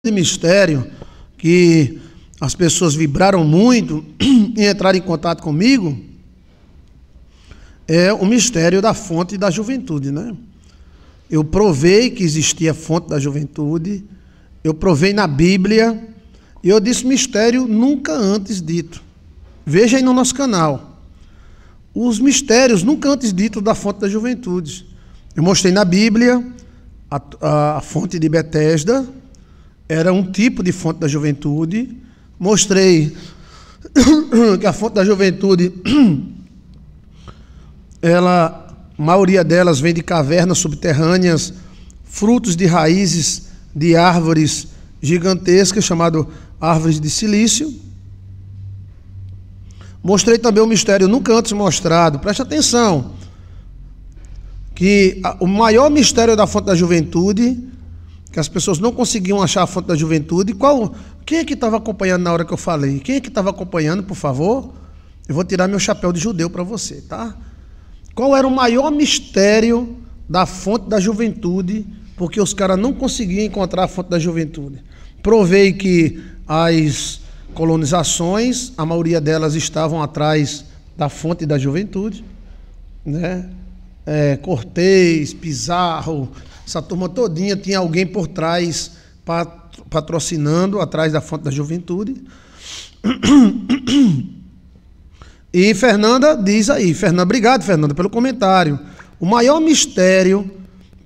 de mistério que as pessoas vibraram muito em entrar em contato comigo é o mistério da fonte da juventude, né? Eu provei que existia a fonte da juventude, eu provei na Bíblia, e eu disse mistério nunca antes dito. Veja aí no nosso canal. Os mistérios nunca antes dito da fonte da juventude. Eu mostrei na Bíblia a, a, a fonte de Betesda, era um tipo de fonte da juventude. Mostrei que a fonte da juventude, ela, a maioria delas vem de cavernas subterrâneas, frutos de raízes de árvores gigantescas, chamado árvores de silício. Mostrei também um mistério nunca antes mostrado. Preste atenção que o maior mistério da fonte da juventude que as pessoas não conseguiam achar a fonte da juventude. Qual, quem é que estava acompanhando na hora que eu falei? Quem é que estava acompanhando, por favor? Eu vou tirar meu chapéu de judeu para você, tá? Qual era o maior mistério da fonte da juventude? Porque os caras não conseguiam encontrar a fonte da juventude. Provei que as colonizações, a maioria delas estavam atrás da fonte da juventude, né? É, Cortês, Pizarro, essa turma todinha tinha alguém por trás patrocinando, atrás da fonte da juventude. E Fernanda diz aí, Fernanda, obrigado, Fernanda, pelo comentário. O maior mistério,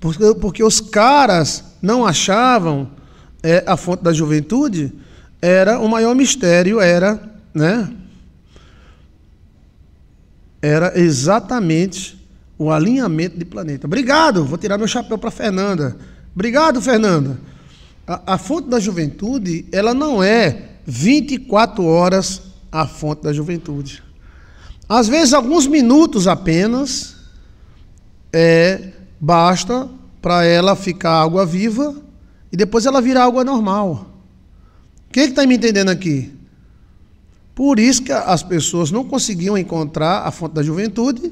porque, porque os caras não achavam é, a fonte da juventude, era o maior mistério, era, né? Era exatamente o alinhamento de planeta. Obrigado, vou tirar meu chapéu para Fernanda. Obrigado, Fernanda. A, a, fonte da juventude, ela não é 24 horas a fonte da juventude. Às vezes, alguns minutos apenas é, basta para ela ficar água viva e depois ela virar água normal. Quem está é que tá me entendendo aqui? Por isso que as pessoas não conseguiam encontrar a fonte da juventude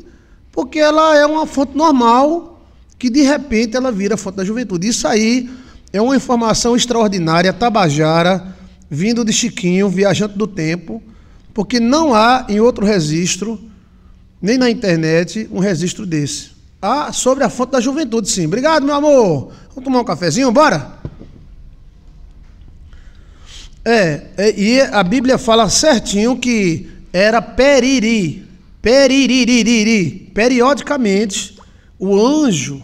porque ela é uma fonte normal que de repente ela vira fonte da juventude. Isso aí é uma informação extraordinária, tabajara, vindo de Chiquinho, viajante do tempo, porque não há em outro registro, nem na internet, um registro desse. Ah, sobre a fonte da juventude, sim. Obrigado, meu amor. Vamos tomar um cafezinho, bora? É, é e a Bíblia fala certinho que era Periri, Periririri. Periodicamente, o anjo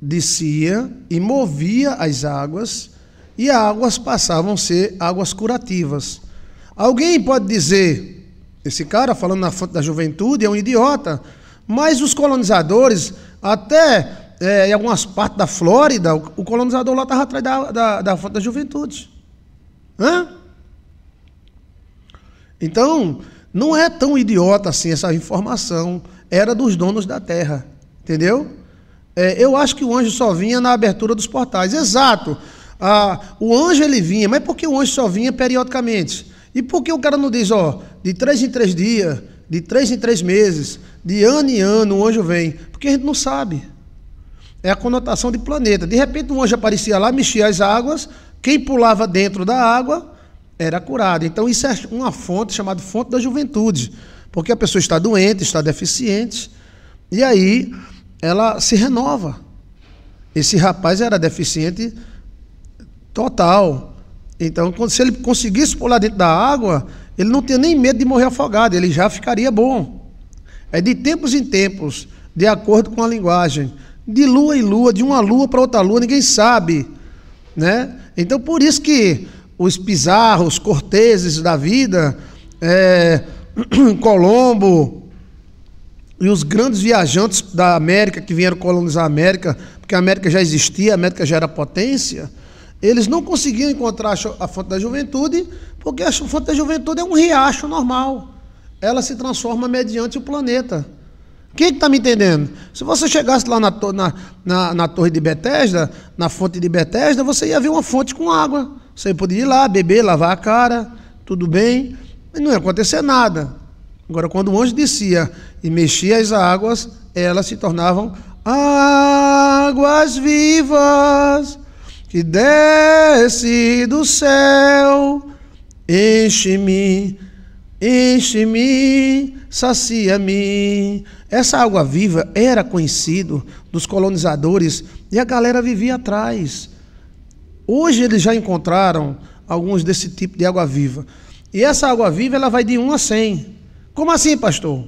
descia e movia as águas, e as águas passavam a ser águas curativas. Alguém pode dizer, esse cara falando na fonte da juventude é um idiota, mas os colonizadores, até é, em algumas partes da Flórida, o colonizador lá estava atrás da, da, da fonte da juventude. Hã? Então, não é tão idiota assim essa informação. Era dos donos da terra. Entendeu? É, eu acho que o anjo só vinha na abertura dos portais. Exato. Ah, o anjo ele vinha, mas por que o anjo só vinha periodicamente? E por que o cara não diz, ó, de três em três dias, de três em três meses, de ano em ano o anjo vem? Porque a gente não sabe. É a conotação de planeta. De repente um anjo aparecia lá, mexia as águas, quem pulava dentro da água era curada. Então, isso é uma fonte chamada fonte da juventude, porque a pessoa está doente, está deficiente, e aí ela se renova. Esse rapaz era deficiente total. Então, se ele conseguisse pular dentro da água, ele não tinha nem medo de morrer afogado, ele já ficaria bom. É de tempos em tempos, de acordo com a linguagem, de lua em lua, de uma lua para outra lua, ninguém sabe, né? Então, por isso que os Pizarros, Corteses da vida, é, Colombo e os grandes viajantes da América que vieram colonizar a América, porque a América já existia, a América já era potência, eles não conseguiam encontrar a fonte da juventude, porque a fonte da juventude é um riacho normal. Ela se transforma mediante o planeta. Quem está é que tá me entendendo? Se você chegasse lá na, na, na, na torre de Betesda, na fonte de Betesda, você ia ver uma fonte com água. Você poderia ir lá, beber, lavar a cara, tudo bem, mas não ia acontecer nada. Agora, quando o anjo descia e mexia as águas, elas se tornavam águas vivas que desce do céu. Enche-me, enche-me, sacia-me. Essa água viva era conhecido dos colonizadores e a galera vivia atrás. Hoje eles já encontraram alguns desse tipo de água viva. E essa água viva ela vai de 1 a 100. Como assim, pastor?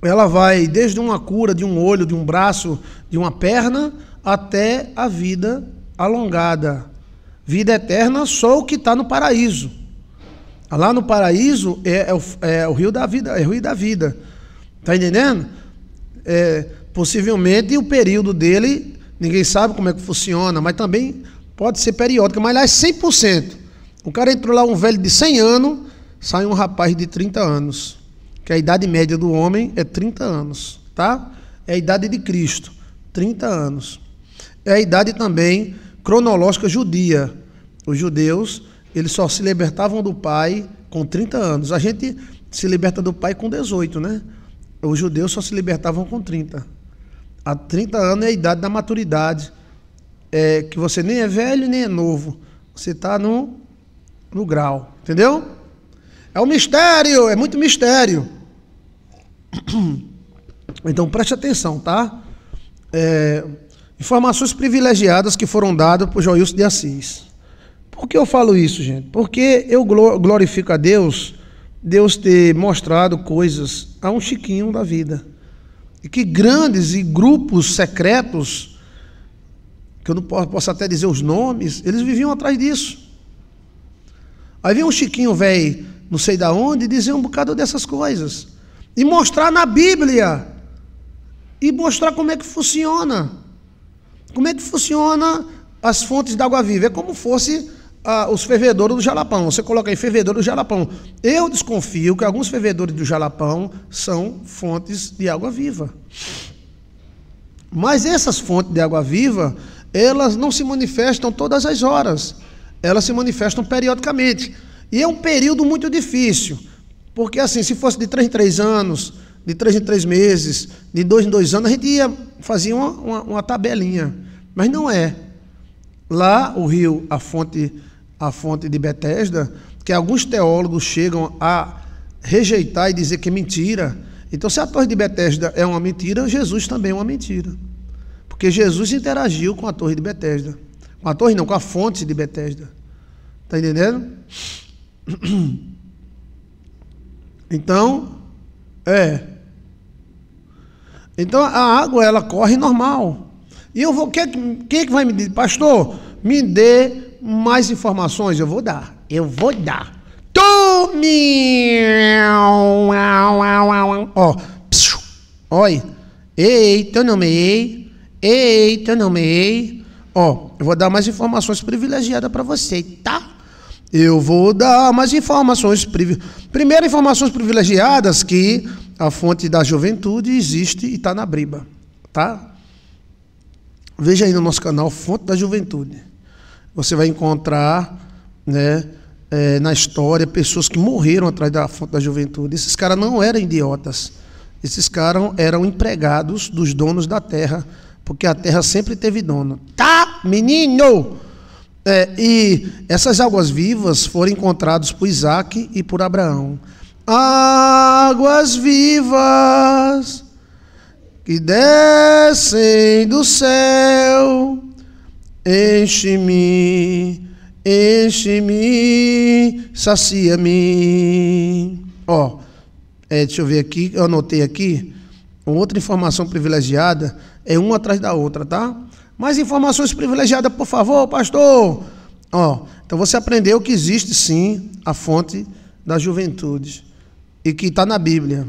Ela vai desde uma cura de um olho, de um braço, de uma perna, até a vida alongada. Vida eterna só o que está no paraíso. Lá no paraíso é, é, o, é, o, rio da vida, é o rio da vida. Está entendendo? É, possivelmente o período dele Ninguém sabe como é que funciona, mas também pode ser periódica, mas lá é 100%. O cara entrou lá, um velho de 100 anos, sai um rapaz de 30 anos. Que a idade média do homem é 30 anos, tá? É a idade de Cristo, 30 anos. É a idade também cronológica judia. Os judeus, eles só se libertavam do pai com 30 anos. A gente se liberta do pai com 18, né? Os judeus só se libertavam com 30 a 30 anos é a idade da maturidade. É, que você nem é velho nem é novo. Você está no, no grau. Entendeu? É um mistério, é muito mistério. Então preste atenção, tá? É, informações privilegiadas que foram dadas por Joilson de Assis. Por que eu falo isso, gente? Porque eu glorifico a Deus, Deus ter mostrado coisas a um chiquinho da vida. E que grandes e grupos secretos, que eu não posso até dizer os nomes, eles viviam atrás disso. Aí vinha um Chiquinho velho, não sei da onde, e dizia um bocado dessas coisas. E mostrar na Bíblia. E mostrar como é que funciona. Como é que funciona as fontes da água viva. É como fosse ah, os fervedores do Jalapão. Você coloca aí fervedores do Jalapão. Eu desconfio que alguns fervedores do Jalapão são fontes de água viva. Mas essas fontes de água viva, elas não se manifestam todas as horas. Elas se manifestam periodicamente. E é um período muito difícil. Porque, assim, se fosse de 3 em 3 anos, de 3 em 3 meses, de 2 em 2 anos, a gente ia fazer uma, uma, uma tabelinha. Mas não é. Lá, o rio, a fonte a fonte de Betesda, que alguns teólogos chegam a rejeitar e dizer que é mentira. Então, se a torre de Betesda é uma mentira, Jesus também é uma mentira. Porque Jesus interagiu com a torre de Betesda. Com a torre não, com a fonte de Betesda. Está entendendo? Então, é. Então a água ela corre normal. E eu vou, quem, é quem é que vai me dizer, pastor, me dê mais informações eu vou dar. Eu vou dar. Tome! Ó. Oi. Ei, teu Eita, ei. Ei, teu nome Ó, eu vou dar mais informações privilegiadas para você, tá? Eu vou dar mais informações privilegiadas. Primeiro, informações privilegiadas que a fonte da juventude existe e está na briba, tá? Veja aí no nosso canal Fonte da Juventude. Você vai encontrar né, é, na história pessoas que morreram atrás da fonte da juventude. Esses caras não eram idiotas. Esses caras eram empregados dos donos da terra, porque a terra sempre teve dono. Tá, menino! É, e essas águas vivas foram encontradas por Isaac e por Abraão. Águas vivas que descem do céu Enche-me, enche-me, sacia-me. Ó, oh, é, deixa eu ver aqui, eu anotei aqui. Outra informação privilegiada é uma atrás da outra, tá? Mais informações privilegiadas, por favor, pastor. Ó, oh, então você aprendeu que existe sim a fonte da juventude e que está na Bíblia,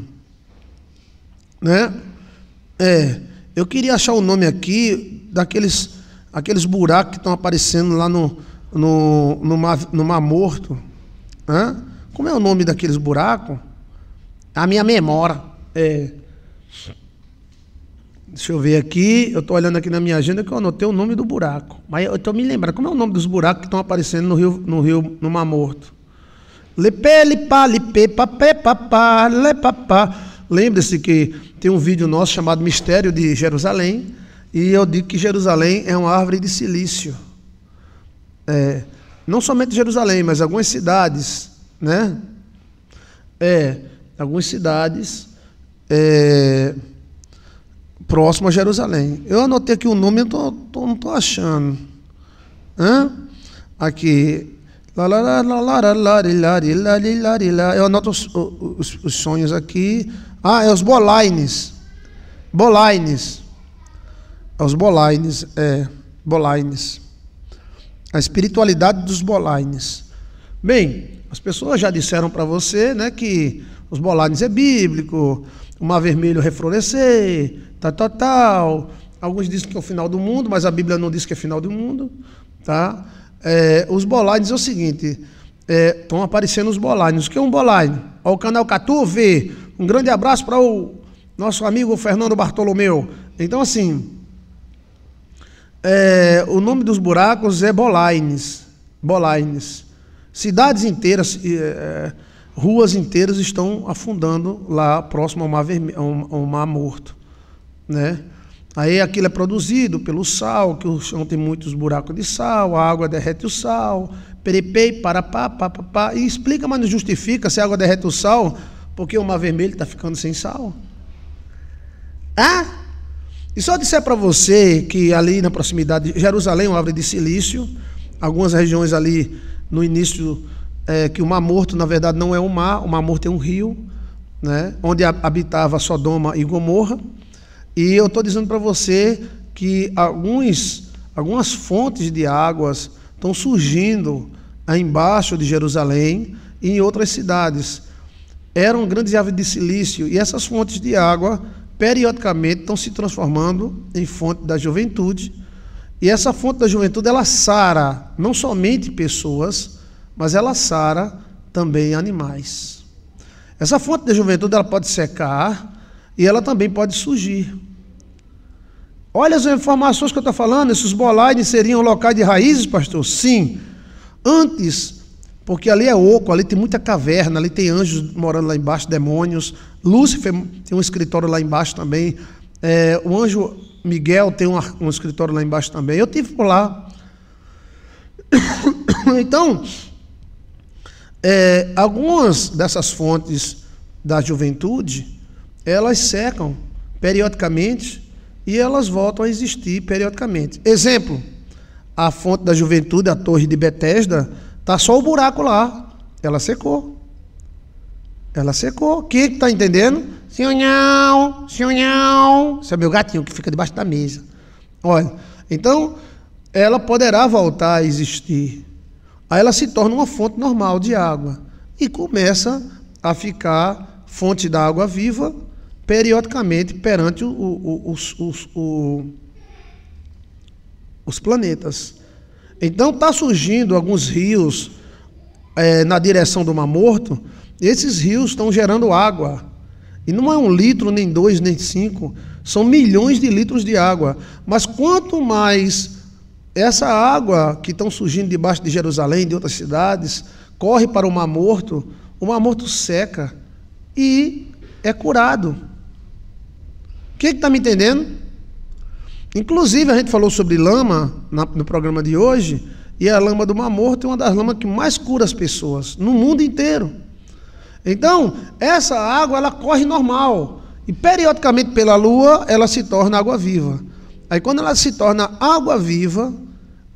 né? É, eu queria achar o nome aqui daqueles aqueles buracos que estão aparecendo lá no, no, no, mar, no mar Morto. Hã? Como é o nome daqueles buracos? A minha memória. É. Deixa eu ver aqui, eu estou olhando aqui na minha agenda que eu anotei o nome do buraco. Mas eu estou me lembrando, como é o nome dos buracos que estão aparecendo no rio, no rio, no Mar Morto? Lepé, lipa, lipê, papé, papá, lepapá. Lembre-se que tem um vídeo nosso chamado Mistério de Jerusalém, e eu digo que Jerusalém é uma árvore de silício. É, não somente Jerusalém, mas algumas cidades, né? É, algumas cidades é, próximas a Jerusalém. Eu anotei aqui o nome, eu tô, tô, não estou achando. Hã? Aqui. Eu anoto os, os, os sonhos aqui. Ah, é os bolaines. Bolaines aos bolaines, é, bolaines. A espiritualidade dos bolaines. Bem, as pessoas já disseram para você, né, que os bolaines é bíblico, o mar vermelho reflorescer, tal, tal, tal. Alguns dizem que é o final do mundo, mas a Bíblia não diz que é final do mundo, tá? É, os bolaines é o seguinte, estão é, aparecendo os bolaines. O que é um bolaine? Ó, o canal Catu vê. Um grande abraço para o nosso amigo Fernando Bartolomeu. Então, assim, é, o nome dos buracos é Bolaines. Bolaines. Cidades inteiras, é, é, ruas inteiras estão afundando lá próximo ao Mar, vermelho, ao, mar Morto. Né? Aí aquilo é produzido pelo sal, que o chão tem muitos buracos de sal, a água derrete o sal, peripei, parapá, papapá. E explica, mas não justifica se a água derrete o sal, porque o mar vermelho está ficando sem sal. Ah? E só disser para você que ali na proximidade de Jerusalém, é uma árvore de silício, algumas regiões ali no início, é, que o Mar Morto, na verdade, não é um mar, o Mar Morto é um rio, né, onde habitava Sodoma e Gomorra. E eu estou dizendo para você que alguns, algumas fontes de águas estão surgindo aí embaixo de Jerusalém e em outras cidades. Eram grandes árvores de silício, e essas fontes de água periodicamente estão se transformando em fonte da juventude. E essa fonte da juventude, ela sara não somente pessoas, mas ela sara também animais. Essa fonte da juventude, ela pode secar e ela também pode surgir. Olha as informações que eu estou falando, esses bolais seriam locais de raízes, pastor? Sim. Antes porque ali é oco, ali tem muita caverna, ali tem anjos morando lá embaixo, demônios. Lúcifer tem um escritório lá embaixo também. É, o anjo Miguel tem um, um escritório lá embaixo também. Eu tive por lá. Então, é, algumas dessas fontes da juventude, elas secam periodicamente e elas voltam a existir periodicamente. Exemplo, a fonte da juventude, a torre de Betesda, Está só o buraco lá. Ela secou. Ela secou. Quem é está entendendo? senhor sinhão. Esse é meu gatinho que fica debaixo da mesa. Olha, então ela poderá voltar a existir. Aí ela se torna uma fonte normal de água e começa a ficar fonte da água viva periodicamente perante o, o, o, os planetas. Então está surgindo alguns rios é, na direção do Mar Morto, esses rios estão gerando água. E não é um litro, nem dois, nem cinco, são milhões de litros de água. Mas quanto mais essa água que estão surgindo debaixo de Jerusalém, de outras cidades, corre para o Mar Morto, o Mar Morto seca e é curado. Quem está é que tá me entendendo? Inclusive, a gente falou sobre lama no programa de hoje, e a lama do Mar Morto é uma das lamas que mais cura as pessoas no mundo inteiro. Então, essa água ela corre normal e periodicamente pela lua ela se torna água viva. Aí quando ela se torna água viva,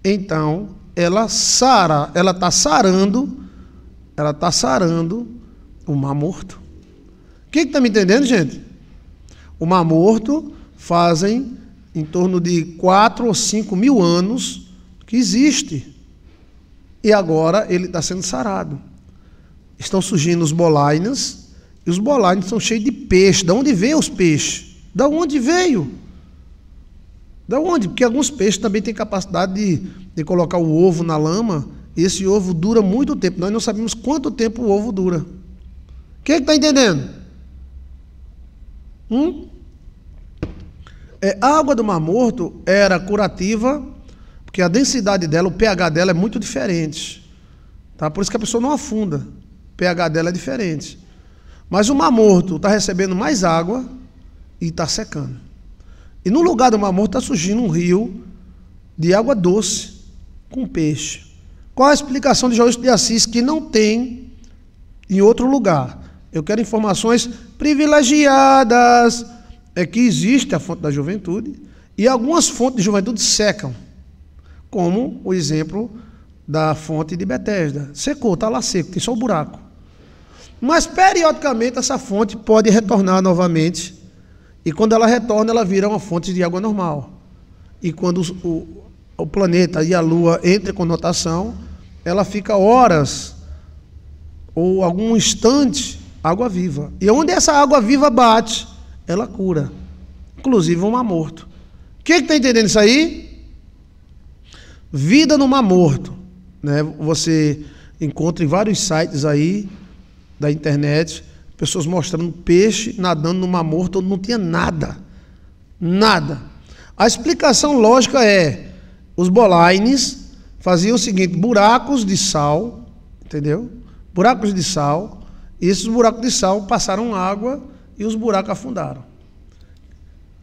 então ela sara, ela está sarando, ela está sarando o mar morto. Quem está me entendendo, gente? O mar morto fazem em torno de 4 ou 5 mil anos que existe. E agora ele está sendo sarado. Estão surgindo os bolainas, e os bolainas são cheios de peixe. Da onde veio os peixes? Da onde veio? Da onde? Porque alguns peixes também têm capacidade de, de colocar o ovo na lama. E esse ovo dura muito tempo. Nós não sabemos quanto tempo o ovo dura. Quem é está que tá entendendo? Hum? É, a água do Mar Morto era curativa, porque a densidade dela, o pH dela é muito diferente. Tá? Por isso que a pessoa não afunda. O pH dela é diferente. Mas o Mar Morto está recebendo mais água e está secando. E no lugar do Mar Morto está surgindo um rio de água doce com peixe. Qual a explicação de João de Assis que não tem em outro lugar? Eu quero informações privilegiadas é que existe a fonte da juventude e algumas fontes de juventude secam, como o exemplo da fonte de Betesda. Secou, está lá seco, tem só o um buraco. Mas periodicamente essa fonte pode retornar novamente e quando ela retorna ela vira uma fonte de água normal. E quando o, o planeta e a Lua entram em conotação, ela fica horas ou algum instante água viva. E onde essa água viva bate ela cura, inclusive o um mar morto. Quem é está entendendo isso aí? Vida no mar morto. Né? Você encontra em vários sites aí da internet pessoas mostrando peixe nadando no mar morto onde não tinha nada. Nada. A explicação lógica é: os bolaines faziam o seguinte, buracos de sal, entendeu? Buracos de sal, e esses buracos de sal passaram água e os buracos afundaram.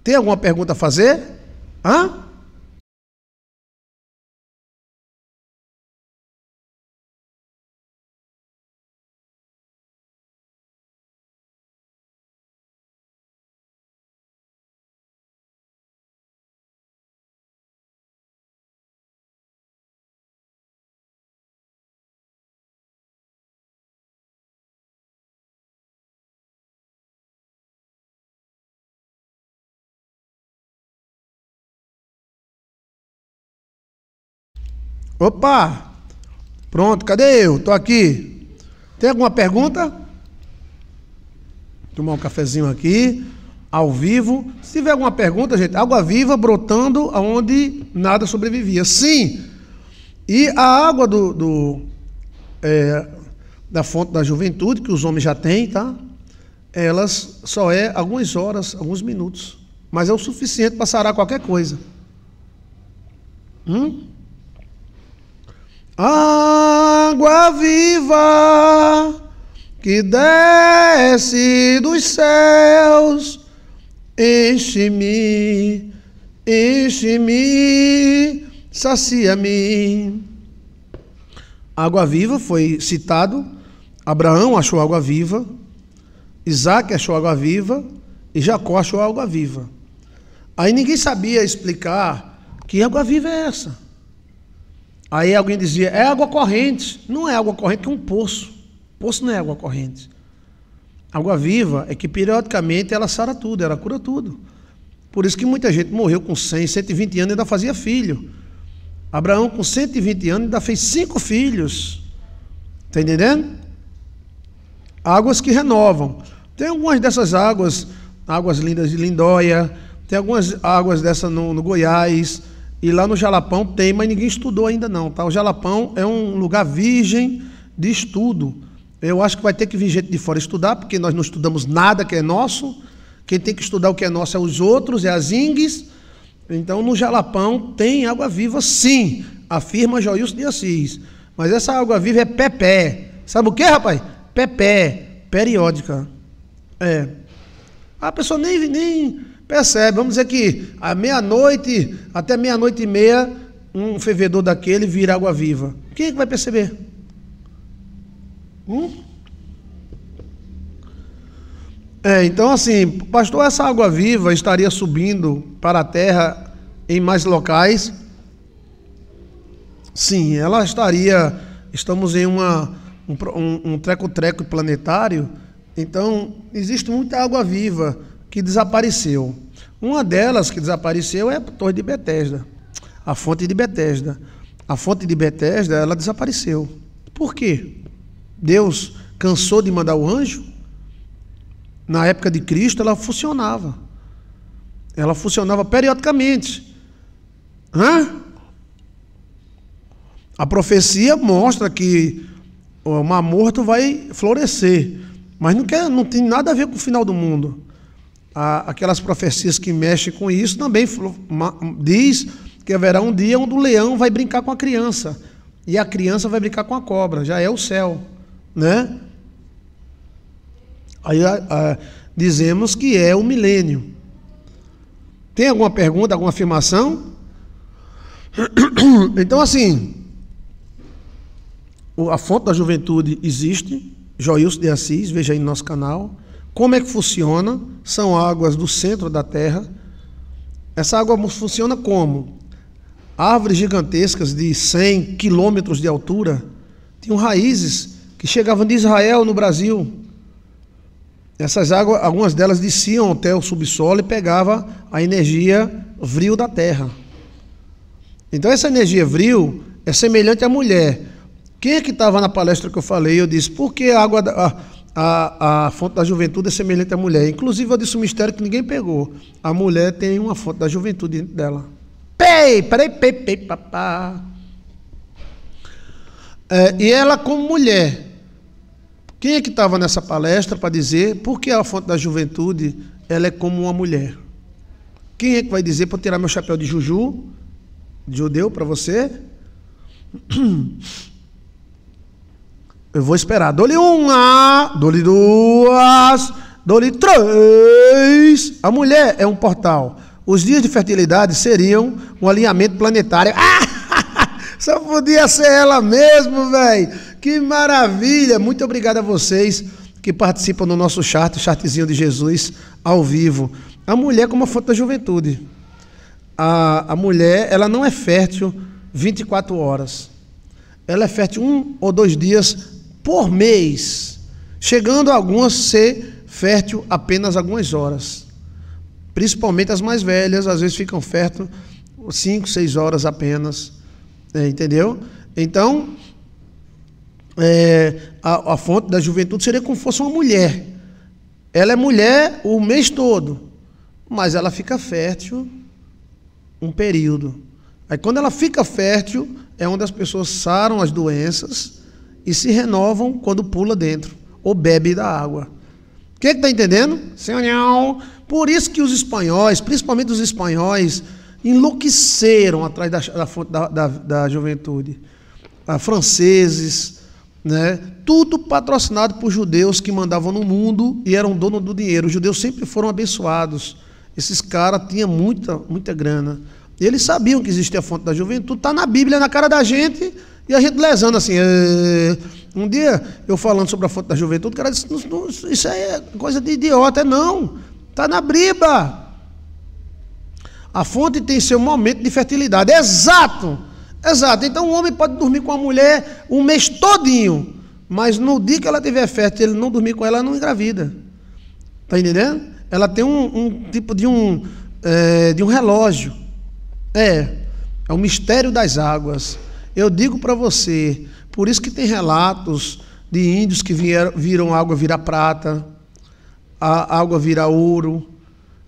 Tem alguma pergunta a fazer? Hã? Opa! Pronto, cadê eu? Tô aqui. Tem alguma pergunta? Tomar um cafezinho aqui, ao vivo. Se tiver alguma pergunta, gente, água viva brotando aonde nada sobrevivia. Sim! E a água do, do é, da fonte da juventude, que os homens já têm, tá? Elas só é algumas horas, alguns minutos. Mas é o suficiente para sarar qualquer coisa. Hum? Água viva que desce dos céus, enche-me, enche-me, sacia-me. Água viva foi citado. Abraão achou água viva, Isaac achou água viva e Jacó achou água viva. Aí ninguém sabia explicar que água viva é essa. Aí alguém dizia, é água corrente. Não é água corrente, é um poço. Poço não é água corrente. Água viva é que periodicamente ela sara tudo, ela cura tudo. Por isso que muita gente morreu com 100, 120 anos e ainda fazia filho. Abraão, com 120 anos, ainda fez cinco filhos. Está entendendo? Águas que renovam. Tem algumas dessas águas, águas lindas de Lindóia, tem algumas águas dessa no, no Goiás, e lá no Jalapão tem, mas ninguém estudou ainda não, tá? O Jalapão é um lugar virgem de estudo. Eu acho que vai ter que vir gente de fora estudar, porque nós não estudamos nada que é nosso. Quem tem que estudar o que é nosso é os outros, é as ingues. Então, no Jalapão tem água viva, sim, afirma Joilson de Assis. Mas essa água viva é pepé. Sabe o que, rapaz? Pepé, periódica. É. A pessoa nem, nem percebe. Vamos dizer que à meia-noite, até meia-noite e meia, um fervedor daquele vira água viva. Quem é que vai perceber? Hum? É, então, assim, pastor, essa água viva estaria subindo para a terra em mais locais? Sim, ela estaria. Estamos em uma, um treco-treco um, planetário, então existe muita água viva que desapareceu. Uma delas que desapareceu é a Torre de Betesda, a fonte de Betesda. A fonte de Betesda, ela desapareceu. Por quê? Deus cansou de mandar o anjo? Na época de Cristo, ela funcionava. Ela funcionava periodicamente. Hã? A profecia mostra que o mar morto vai florescer, mas não, quer, não tem nada a ver com o final do mundo aquelas profecias que mexem com isso também diz que haverá um dia onde o leão vai brincar com a criança e a criança vai brincar com a cobra, já é o céu, né? Aí a, a, dizemos que é o milênio. Tem alguma pergunta, alguma afirmação? Então assim, a fonte da juventude existe, Joilson de Assis, veja aí no nosso canal. Como é que funciona? São águas do centro da terra. Essa água funciona como? Árvores gigantescas de 100 quilômetros de altura tinham raízes que chegavam de Israel no Brasil. Essas águas, algumas delas desciam até o subsolo e pegava a energia vril da terra. Então essa energia vril é semelhante à mulher. Quem é que estava na palestra que eu falei? Eu disse, por que a água da, a, a fonte da juventude é semelhante à mulher. Inclusive, eu disse um mistério que ninguém pegou. A mulher tem uma fonte da juventude dentro dela. Pei, peraí, pei, pei, papá. É, e ela, como mulher, quem é que estava nessa palestra para dizer por que a fonte da juventude ela é como uma mulher? Quem é que vai dizer para tirar meu chapéu de juju, de judeu, para você? Eu vou esperar. Dou-lhe uma, dou-lhe duas, dou-lhe três. A mulher é um portal. Os dias de fertilidade seriam um alinhamento planetário. Ah! Só podia ser ela mesmo, velho. Que maravilha! Muito obrigado a vocês que participam do nosso chart, chartzinho de Jesus ao vivo. A mulher como a fonte da juventude. A, a mulher, ela não é fértil 24 horas. Ela é fértil um ou dois dias por mês, chegando a algumas ser fértil apenas algumas horas. Principalmente as mais velhas, às vezes ficam fértil 5, 6 horas apenas. É, entendeu? Então, é, a, a, fonte da juventude seria como se fosse uma mulher. Ela é mulher o mês todo, mas ela fica fértil um período. Aí, quando ela fica fértil, é onde as pessoas saram as doenças e se renovam quando pula dentro ou bebe da água. Quem é que está entendendo? Senhor, por isso que os espanhóis, principalmente os espanhóis, enlouqueceram atrás da, da, da, da juventude. Ah, franceses, né? tudo patrocinado por judeus que mandavam no mundo e eram dono do dinheiro. Os judeus sempre foram abençoados. Esses caras tinham muita, muita grana. Eles sabiam que existia a fonte da juventude, está na Bíblia, na cara da gente, e a gente lesando assim. Um dia, eu falando sobre a fonte da juventude, o cara disse: Isso é coisa de idiota, é não. Está na briba. A fonte tem seu momento de fertilidade. Exato! Exato. Então o homem pode dormir com a mulher um mês todinho, mas no dia que ela tiver fértil, ele não dormir com ela, ela não engravida. Está entendendo? Ela tem um, um tipo de um, é, de um relógio. É. É o mistério das águas. Eu digo para você, por isso que tem relatos de índios que vieram, viram água virar prata, a água virar ouro.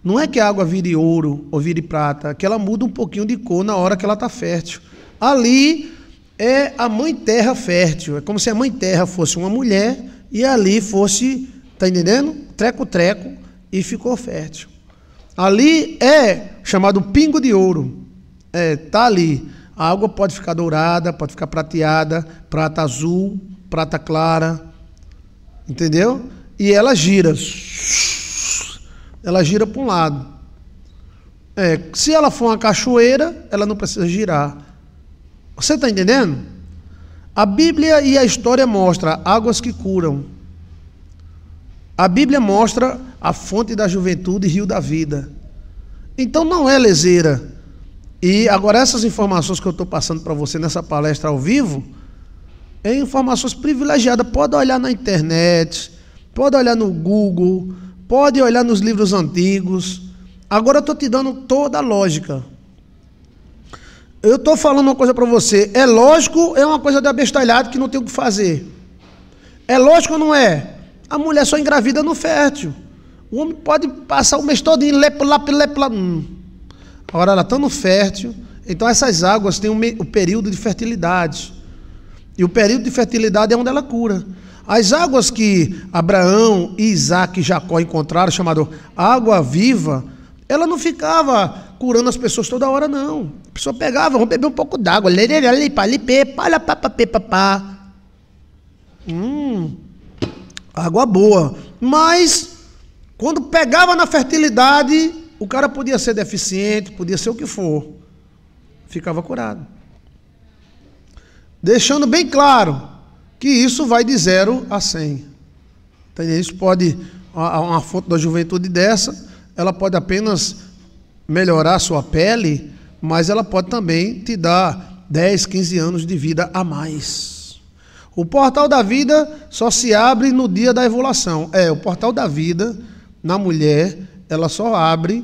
Não é que a água vire ouro ou vire prata, é que ela muda um pouquinho de cor na hora que ela está fértil. Ali é a mãe terra fértil, é como se a mãe terra fosse uma mulher e ali fosse, tá entendendo? Treco-treco e ficou fértil. Ali é chamado pingo de ouro. É, tá ali. A água pode ficar dourada, pode ficar prateada, prata azul, prata clara. Entendeu? E ela gira. Ela gira para um lado. É, se ela for uma cachoeira, ela não precisa girar. Você está entendendo? A Bíblia e a história mostram águas que curam. A Bíblia mostra a fonte da juventude e rio da vida. Então não é leseira. E agora essas informações que eu estou passando para você nessa palestra ao vivo, é informações privilegiadas. Pode olhar na internet, pode olhar no Google, pode olhar nos livros antigos. Agora eu estou te dando toda a lógica. Eu estou falando uma coisa para você. É lógico, é uma coisa de abestalhado que não tem o que fazer. É lógico ou não é? A mulher só engravida no fértil. O homem pode passar o mês todo em lepo, lap, lap. Hum. Agora, ela está no fértil, então essas águas têm o período de fertilidade. E o período de fertilidade é onde ela cura. As águas que Abraão, Isaac e Jacó encontraram, chamado água viva, ela não ficava curando as pessoas toda hora, não. A pessoa pegava, vamos beber um pouco d'água. Hum, água boa. Mas, quando pegava na fertilidade, o cara podia ser deficiente, podia ser o que for, ficava curado. Deixando bem claro que isso vai de 0 a 100. Então, isso pode, uma foto da juventude dessa, ela pode apenas melhorar a sua pele, mas ela pode também te dar 10, 15 anos de vida a mais. O portal da vida só se abre no dia da evolução. É, o portal da vida na mulher ela só abre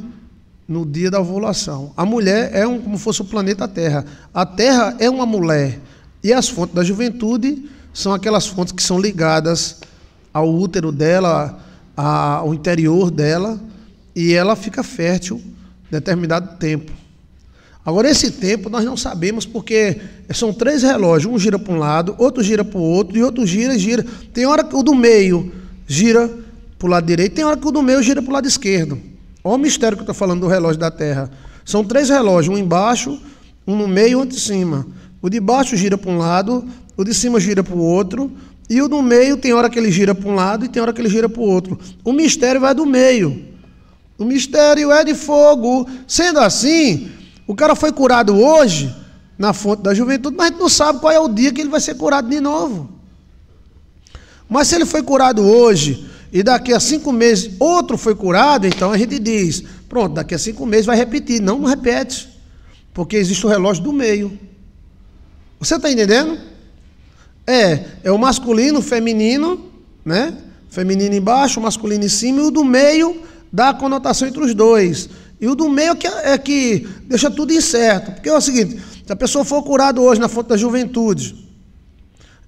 no dia da ovulação. A mulher é um, como fosse o planeta Terra. A Terra é uma mulher. E as fontes da juventude são aquelas fontes que são ligadas ao útero dela, ao interior dela, e ela fica fértil determinado tempo. Agora, esse tempo nós não sabemos porque são três relógios: um gira para um lado, outro gira para o outro, e outro gira e gira. Tem hora que o do meio gira para o lado direito, tem hora que o do meio gira para o lado esquerdo. Olha o mistério que eu estou falando do relógio da Terra. São três relógios, um embaixo, um no meio e um de cima. O de baixo gira para um lado, o de cima gira para o outro, e o do meio tem hora que ele gira para um lado e tem hora que ele gira para o outro. O mistério vai do meio. O mistério é de fogo. Sendo assim, o cara foi curado hoje na fonte da juventude, mas a gente não sabe qual é o dia que ele vai ser curado de novo. Mas se ele foi curado hoje e daqui a cinco meses outro foi curado, então a gente diz: pronto, daqui a cinco meses vai repetir. Não, não repete, porque existe o relógio do meio. Você está entendendo? É, é o masculino, o feminino, né? Feminino embaixo, masculino em cima, e o do meio dá a conotação entre os dois. E o do meio que é, é que deixa tudo incerto. Porque é o seguinte: se a pessoa for curada hoje na fonte da juventude,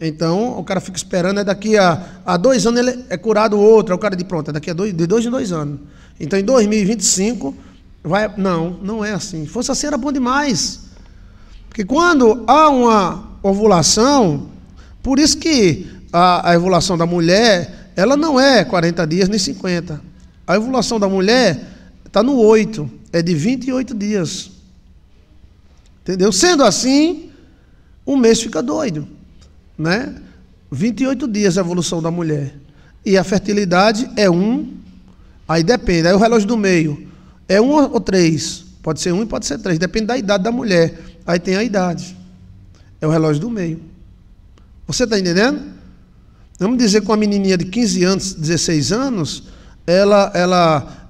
então, o cara fica esperando, é daqui a, a dois anos ele é curado outro, é o cara de pronto, é daqui a dois, de dois em dois anos. Então, em 2025, vai. Não, não é assim. Se fosse assim, era bom demais. Porque quando há uma ovulação, por isso que a, a ovulação da mulher, ela não é 40 dias nem 50. A ovulação da mulher está no 8, é de 28 dias. Entendeu? Sendo assim, um mês fica doido né? 28 dias a evolução da mulher. E a fertilidade é um, aí depende, aí o relógio do meio é um ou três, pode ser um e pode ser três, depende da idade da mulher. Aí tem a idade, é o relógio do meio. Você está entendendo? Vamos dizer que uma menininha de 15 anos, 16 anos, ela, ela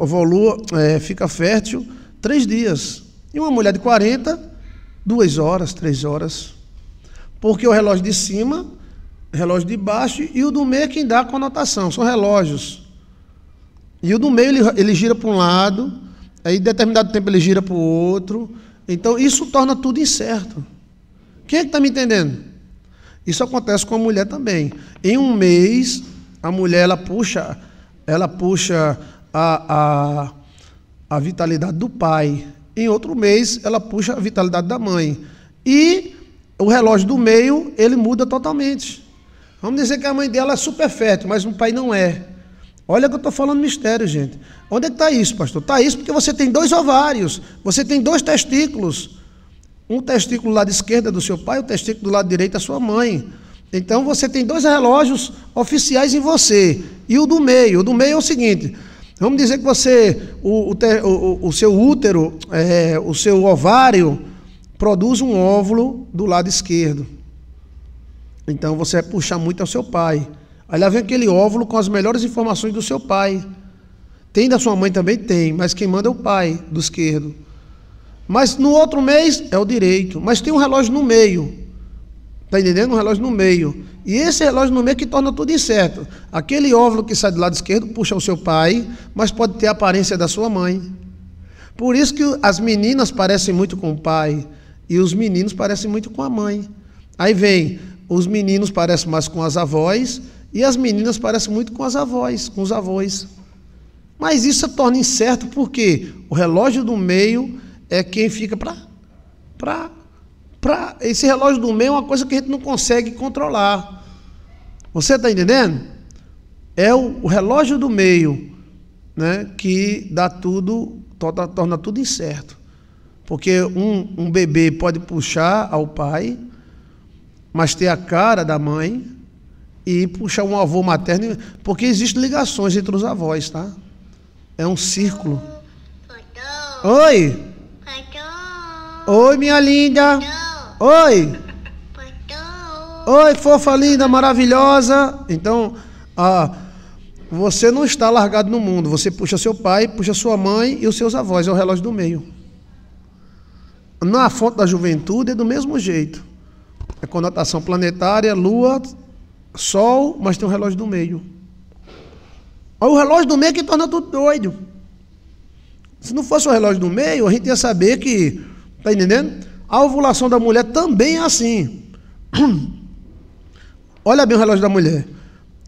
evolua, é, fica fértil três dias. E uma mulher de 40, duas horas, três horas. Porque o relógio de cima, relógio de baixo e o do meio é quem dá a conotação, são relógios. E o do meio ele, ele gira para um lado, aí em determinado tempo ele gira para o outro. Então isso torna tudo incerto. Quem é que está me entendendo? Isso acontece com a mulher também. Em um mês, a mulher ela puxa, ela puxa a, a, a vitalidade do pai. Em outro mês, ela puxa a vitalidade da mãe. E o relógio do meio, ele muda totalmente. Vamos dizer que a mãe dela é super fértil, mas o pai não é. Olha que eu estou falando mistério, gente. Onde é que está isso, pastor? Está isso porque você tem dois ovários, você tem dois testículos. Um testículo do lado esquerdo é do seu pai, o testículo do lado direito é da sua mãe. Então você tem dois relógios oficiais em você. E o do meio. O do meio é o seguinte: vamos dizer que você, o, o, o, o seu útero, é, o seu ovário produz um óvulo do lado esquerdo. Então você vai puxar muito ao seu pai. Aí lá vem aquele óvulo com as melhores informações do seu pai. Tem da sua mãe também? Tem, mas quem manda é o pai do esquerdo. Mas no outro mês é o direito. Mas tem um relógio no meio. Está entendendo? Um relógio no meio. E esse relógio no meio é que torna tudo incerto. Aquele óvulo que sai do lado esquerdo puxa o seu pai, mas pode ter a aparência da sua mãe. Por isso que as meninas parecem muito com o pai. E os meninos parecem muito com a mãe. Aí vem, os meninos parecem mais com as avós e as meninas parecem muito com as avós, com os avós. Mas isso se torna incerto porque o relógio do meio é quem fica para para para esse relógio do meio é uma coisa que a gente não consegue controlar. Você está entendendo? É o, o, relógio do meio, né, que dá tudo torna, torna tudo incerto. Porque um, um bebê pode puxar ao pai, mas ter a cara da mãe e puxar um avô materno, porque existem ligações entre os avós, tá? É um círculo. Oi! Oi, minha linda! Oi! Oi, fofa linda, maravilhosa! Então, ah, você não está largado no mundo. Você puxa seu pai, puxa sua mãe e os seus avós. É o relógio do meio. Na fonte da juventude é do mesmo jeito. É conotação planetária, lua, sol, mas tem um relógio do meio. Olha o relógio do meio é que torna tudo doido. Se não fosse o relógio do meio, a gente ia saber que. Está entendendo? A ovulação da mulher também é assim. Olha bem o relógio da mulher.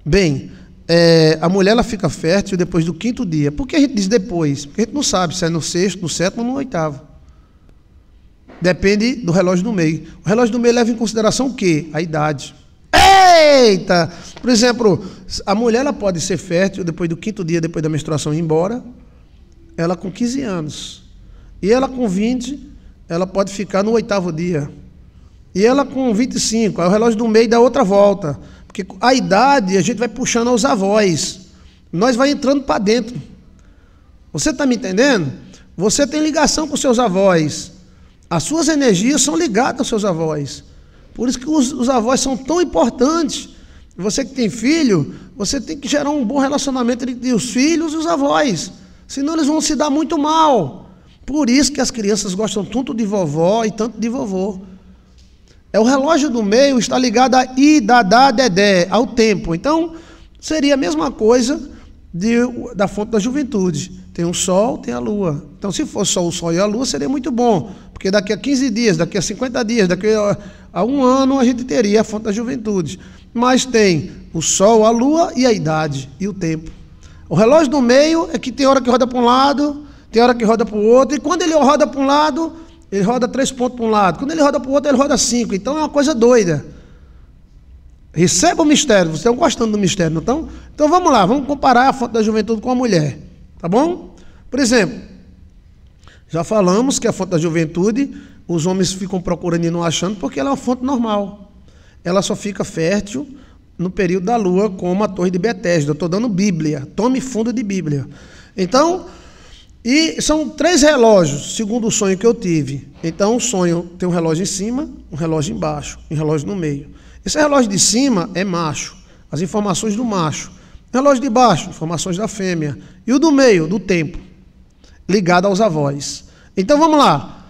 Bem, é, a mulher ela fica fértil depois do quinto dia. Por que a gente diz depois? Porque a gente não sabe se é no sexto, no sétimo ou no oitavo. Depende do relógio do meio. O relógio do meio leva em consideração o quê? A idade. Eita! Por exemplo, a mulher ela pode ser fértil depois do quinto dia, depois da menstruação ir embora, ela com 15 anos. E ela com 20, ela pode ficar no oitavo dia. E ela com 25, aí o relógio do meio dá outra volta. Porque a idade a gente vai puxando aos avós. Nós vai entrando para dentro. Você está me entendendo? Você tem ligação com seus avós. As suas energias são ligadas aos seus avós. Por isso que os, os avós são tão importantes. Você que tem filho, você tem que gerar um bom relacionamento entre os filhos e os avós. Senão eles vão se dar muito mal. Por isso que as crianças gostam tanto de vovó e tanto de vovô. É o relógio do meio está ligado a i, dadá, dedé, ao tempo. Então, seria a mesma coisa de, da fonte da juventude. Tem o sol, tem a lua. Então, se fosse só o sol e a lua, seria muito bom. Porque daqui a 15 dias, daqui a 50 dias, daqui a um ano a gente teria a fonte da juventude. Mas tem o sol, a lua e a idade e o tempo. O relógio do meio é que tem hora que roda para um lado, tem hora que roda para o outro, e quando ele roda para um lado, ele roda três pontos para um lado. Quando ele roda para o outro, ele roda cinco. Então é uma coisa doida. Receba o mistério. Vocês estão gostando do mistério, não estão? Então vamos lá, vamos comparar a fonte da juventude com a mulher. Tá bom? Por exemplo, já falamos que a fonte da juventude, os homens ficam procurando e não achando, porque ela é uma fonte normal. Ela só fica fértil no período da lua, como a torre de Betesda. Estou dando Bíblia. Tome fundo de Bíblia. Então, e são três relógios, segundo o sonho que eu tive. Então, o sonho tem um relógio em cima, um relógio embaixo, um relógio no meio. Esse relógio de cima é macho, as informações do macho. O relógio de baixo, informações da fêmea. E o do meio, do tempo ligada aos avós. Então vamos lá.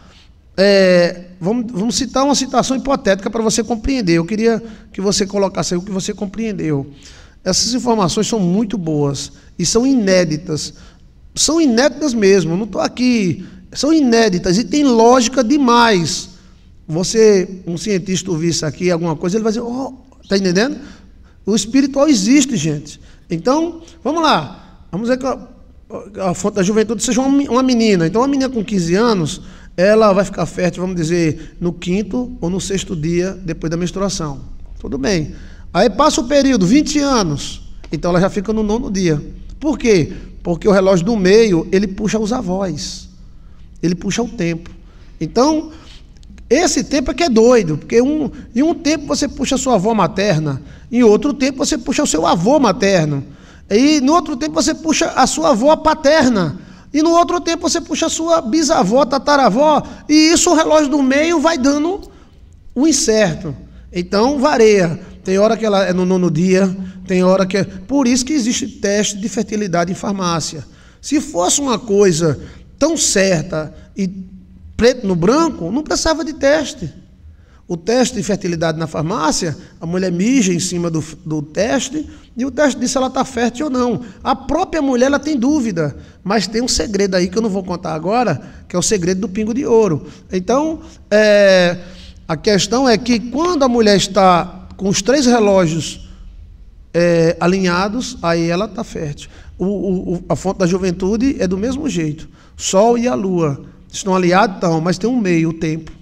É, vamos, vamos citar uma citação hipotética para você compreender. Eu queria que você colocasse aí o que você compreendeu. Essas informações são muito boas e são inéditas. São inéditas mesmo, não estou aqui. São inéditas e tem lógica demais. Você, um cientista, ouvir isso aqui, alguma coisa, ele vai dizer: oh, está entendendo? O espiritual existe, gente. Então, vamos lá. Vamos ver a fonte da juventude seja uma, uma menina. Então, uma menina com 15 anos, ela vai ficar fértil, vamos dizer, no quinto ou no sexto dia depois da menstruação. Tudo bem. Aí passa o período, 20 anos. Então, ela já fica no nono dia. Por quê? Porque o relógio do meio, ele puxa os avós. Ele puxa o tempo. Então, esse tempo é que é doido, porque um, em um tempo você puxa sua avó materna, em outro tempo você puxa o seu avô materno. E no outro tempo você puxa a sua avó paterna. E no outro tempo você puxa a sua bisavó, tataravó. E isso o relógio do meio vai dando um incerto. Então varia. Tem hora que ela é no nono dia, tem hora que é. Por isso que existe teste de fertilidade em farmácia. Se fosse uma coisa tão certa e preto no branco, não precisava de teste o teste de fertilidade na farmácia, a mulher mija em cima do, do teste e o teste diz se ela está fértil ou não. A própria mulher ela tem dúvida, mas tem um segredo aí que eu não vou contar agora, que é o segredo do pingo de ouro. Então, é, a questão é que quando a mulher está com os três relógios é, alinhados, aí ela está fértil. O, o, a fonte da juventude é do mesmo jeito. Sol e a lua estão aliados, estão, mas tem um meio, o tempo.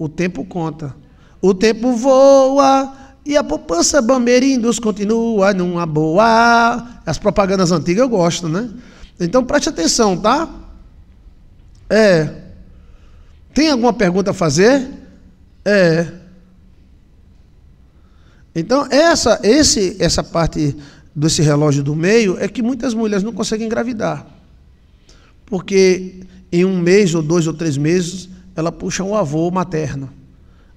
O tempo conta. O tempo voa e a poupança Bameirindos continua numa boa. As propagandas antigas eu gosto, né? Então preste atenção, tá? É. Tem alguma pergunta a fazer? É. Então, essa, esse, essa parte desse relógio do meio é que muitas mulheres não conseguem engravidar. Porque em um mês, ou dois, ou três meses, ela puxa um avô materno.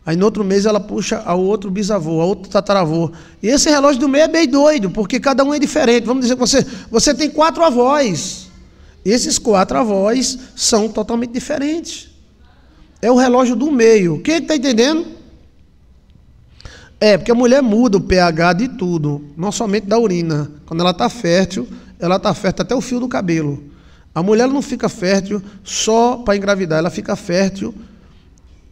Aí no outro mês ela puxa a outro bisavô, a outro tataravô. E esse relógio do meio é meio doido, porque cada um é diferente. Vamos dizer que você, você tem quatro avós. Esses quatro avós são totalmente diferentes. É o relógio do meio. Quem está entendendo? É, porque a mulher muda o pH de tudo, não somente da urina. Quando ela está fértil, ela está fértil até o fio do cabelo. A mulher não fica fértil só para engravidar, ela fica fértil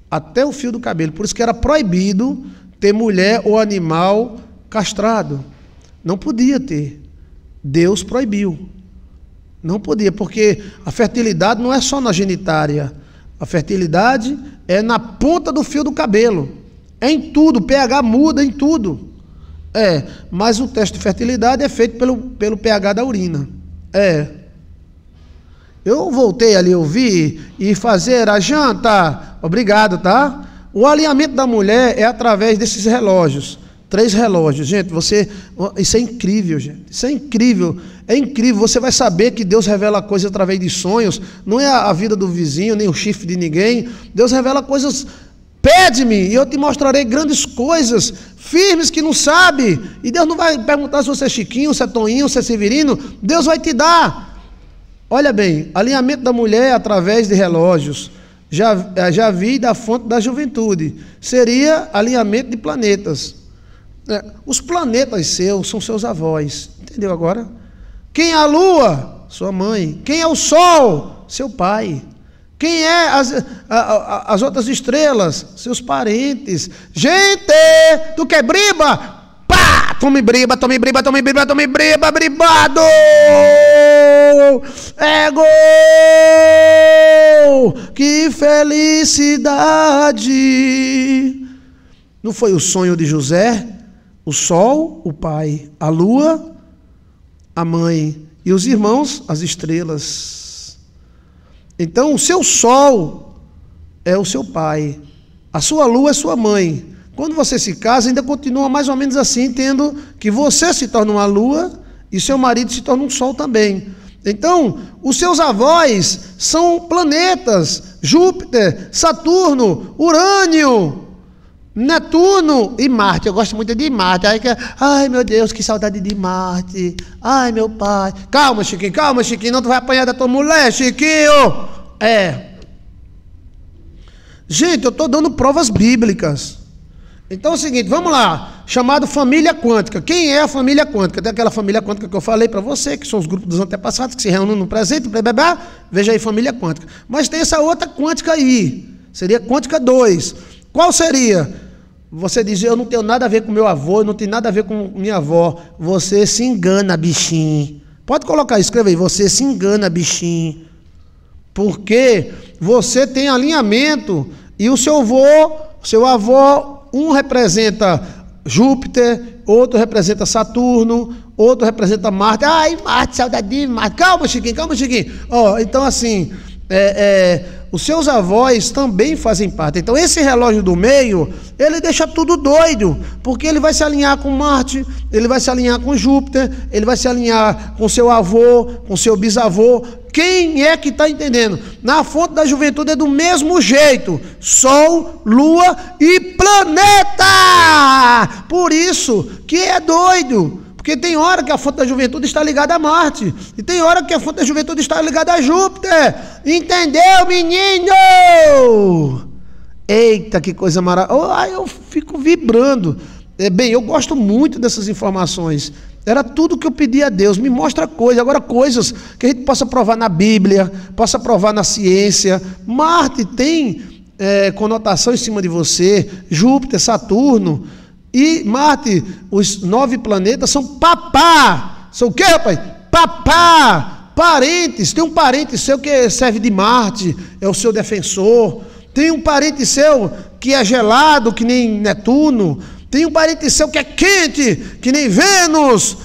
até o fio do cabelo. Por isso que era proibido ter mulher ou animal castrado. Não podia ter. Deus proibiu. Não podia, porque a fertilidade não é só na genitária. A fertilidade é na ponta do fio do cabelo. É em tudo, o pH muda em tudo. É, mas o teste de fertilidade é feito pelo, pelo pH da urina. É, eu voltei ali, eu e fazer a janta. Obrigado, tá? O alinhamento da mulher é através desses relógios. Três relógios, gente. Você, isso é incrível, gente. Isso é incrível. É incrível. Você vai saber que Deus revela coisas através de sonhos. Não é a vida do vizinho, nem o chifre de ninguém. Deus revela coisas. Pede-me e eu te mostrarei grandes coisas, firmes que não sabe. E Deus não vai perguntar se você é Chiquinho, se é Toninho, se é Severino. Deus vai te dar. Olha bem, alinhamento da mulher através de relógios. Já, eh, já vi da fonte da juventude. Seria alinhamento de planetas. É, os planetas seus são seus avós. Entendeu agora? Quem é a lua? Sua mãe. Quem é o sol? Seu pai. Quem é as, a, a, as outras estrelas? Seus parentes. Gente do briba! Tome briba, tome briba, tome briba, tome briba, bribado! É gol! Que felicidade! Não foi o sonho de José? O sol, o pai, a lua, a mãe e os irmãos, as estrelas. Então, o seu sol é o seu pai, a sua lua é sua mãe, quando você se casa, ainda continua mais ou menos assim, tendo que você se torna uma lua e seu marido se torna um sol também. Então, os seus avós são planetas: Júpiter, Saturno, Urânio, Netuno e Marte. Eu gosto muito de Marte. Aí que, ai meu Deus, que saudade de Marte. Ai meu pai. Calma, Chiquinho, calma, Chiquinho, não tu vai apanhar da tua mulher, Chiquinho. É. Gente, eu estou dando provas bíblicas. Então é o seguinte, vamos lá, chamado família quântica. Quem é a família quântica? Tem aquela família quântica que eu falei para você, que são os grupos dos antepassados que se reúnem no presente, blá, blá, veja aí família quântica. Mas tem essa outra quântica aí, seria quântica 2. Qual seria? Você diz, eu não tenho nada a ver com meu avô, eu não tenho nada a ver com minha avó. Você se engana, bichinho. Pode colocar, escreve aí, você se engana, bichinho. Porque você tem alinhamento e o seu avô, seu avô um representa Júpiter, outro representa Saturno, outro representa Marte. Ai, Marte, saudade de Marte. Calma, Chiquinho, calma, Chiquinho. Ó, oh, então assim, é, é, os seus avós também fazem parte. Então, esse relógio do meio, ele deixa tudo doido, porque ele vai se alinhar com Marte, ele vai se alinhar com Júpiter, ele vai se alinhar com seu avô, com seu bisavô. Quem é que está entendendo? Na fonte da juventude é do mesmo jeito: Sol, Lua e planeta! Por isso que é doido. Porque tem hora que a fonte da juventude está ligada a Marte. E tem hora que a fonte da juventude está ligada a Júpiter. Entendeu, menino? Eita, que coisa maravilhosa. Eu fico vibrando. É, bem, eu gosto muito dessas informações. Era tudo que eu pedi a Deus. Me mostra coisas. Agora, coisas que a gente possa provar na Bíblia, possa provar na ciência. Marte tem é, conotação em cima de você. Júpiter, Saturno. E Marte, os nove planetas são papá. São o quê, rapaz? Papá! Parentes. Tem um parente seu que serve de Marte, é o seu defensor. Tem um parente seu que é gelado, que nem Netuno. Tem um parente seu que é quente, que nem Vênus.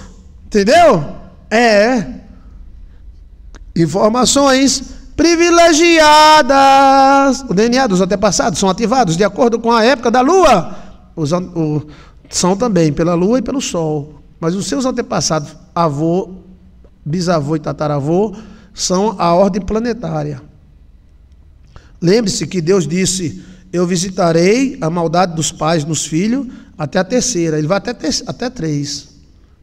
Entendeu? É. Informações privilegiadas. O DNA dos antepassados são ativados de acordo com a época da Lua os, o, são também pela lua e pelo sol. Mas os seus antepassados, avô, bisavô e tataravô, são a ordem planetária. Lembre-se que Deus disse: Eu visitarei a maldade dos pais nos filhos até a terceira. Ele vai até, ter, até três.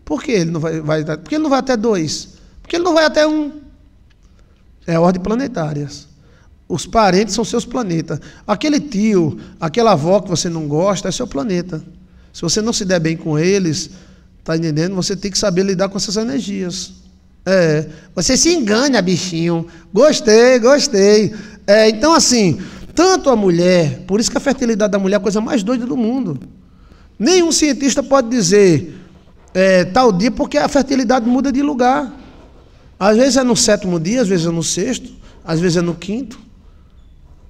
Por que ele não vai, vai? Porque ele não vai até dois. Porque ele não vai até um. É a ordem planetárias. Os parentes são seus planetas. Aquele tio, aquela avó que você não gosta, é seu planeta. Se você não se der bem com eles, tá entendendo? Você tem que saber lidar com essas energias. É, você se engana, bichinho. Gostei, gostei. É, então, assim, tanto a mulher, por isso que a fertilidade da mulher é a coisa mais doida do mundo. Nenhum cientista pode dizer é, tal dia, porque a fertilidade muda de lugar. Às vezes é no sétimo dia, às vezes é no sexto, às vezes é no quinto.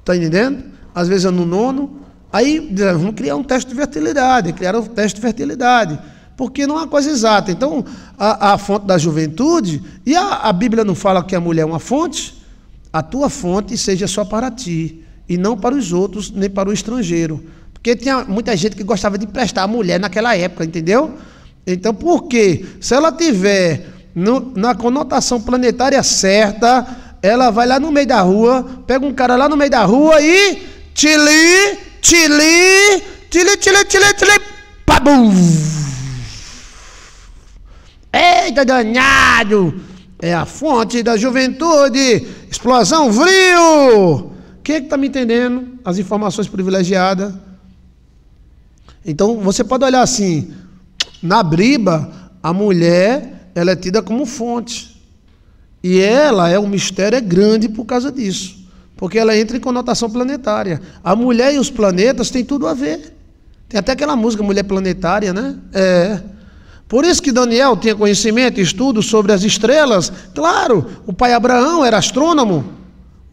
Está entendendo? Às vezes é no nono. Aí ah, vamos criar um teste de fertilidade, criaram um teste de fertilidade, porque não é uma coisa exata. Então, a, a fonte da juventude, e a, a Bíblia não fala que a mulher é uma fonte, a tua fonte seja só para ti, e não para os outros, nem para o estrangeiro. Porque tinha muita gente que gostava de emprestar a mulher naquela época, entendeu? Então, por quê? Se ela tiver no, na conotação planetária certa, ela vai lá no meio da rua, pega um cara lá no meio da rua e. Tili, tili, tili, tili, tili, tili, pabum! Eita danado! É a fonte da juventude! Explosão frio! Quem é que tá me entendendo? As informações privilegiadas. Então você pode olhar assim, na briba, a mulher ela é tida como fonte. E ela é um mistério é grande por causa disso, porque ela entra em conotação planetária. A mulher e os planetas têm tudo a ver. Tem até aquela música Mulher Planetária, né? É. Por isso que Daniel tinha conhecimento, estudo sobre as estrelas. Claro, o pai Abraão era astrônomo.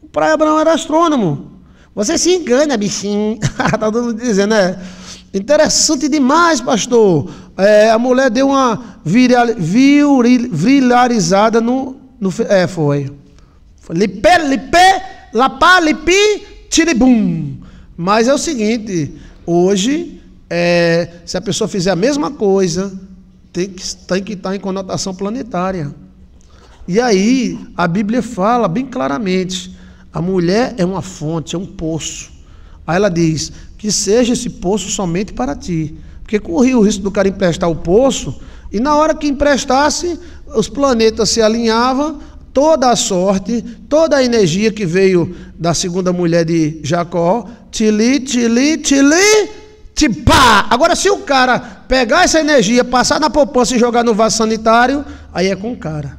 O pai Abraão era astrônomo. Você se engana, bichinho. Está todo mundo dizendo, né? Interessante demais, pastor. É, a mulher deu uma viril, virilarizada no, no, é, foi. foi. Lipé, lipé, lapá, lipi, tiribum. Mas é o seguinte, hoje, é, se a pessoa fizer a mesma coisa, tem que, tem que estar em conotação planetária. E aí, a Bíblia fala bem claramente, a mulher é uma fonte, é um poço. Aí ela diz, que seja esse poço somente para ti. Porque corria o risco do cara emprestar o poço, e na hora que emprestasse, os planetas se alinhavam, toda a sorte, toda a energia que veio da segunda mulher de Jacó, tili, tili, tili, tipá. Agora, se o cara pegar essa energia, passar na poupança e jogar no vaso sanitário, aí é com o cara.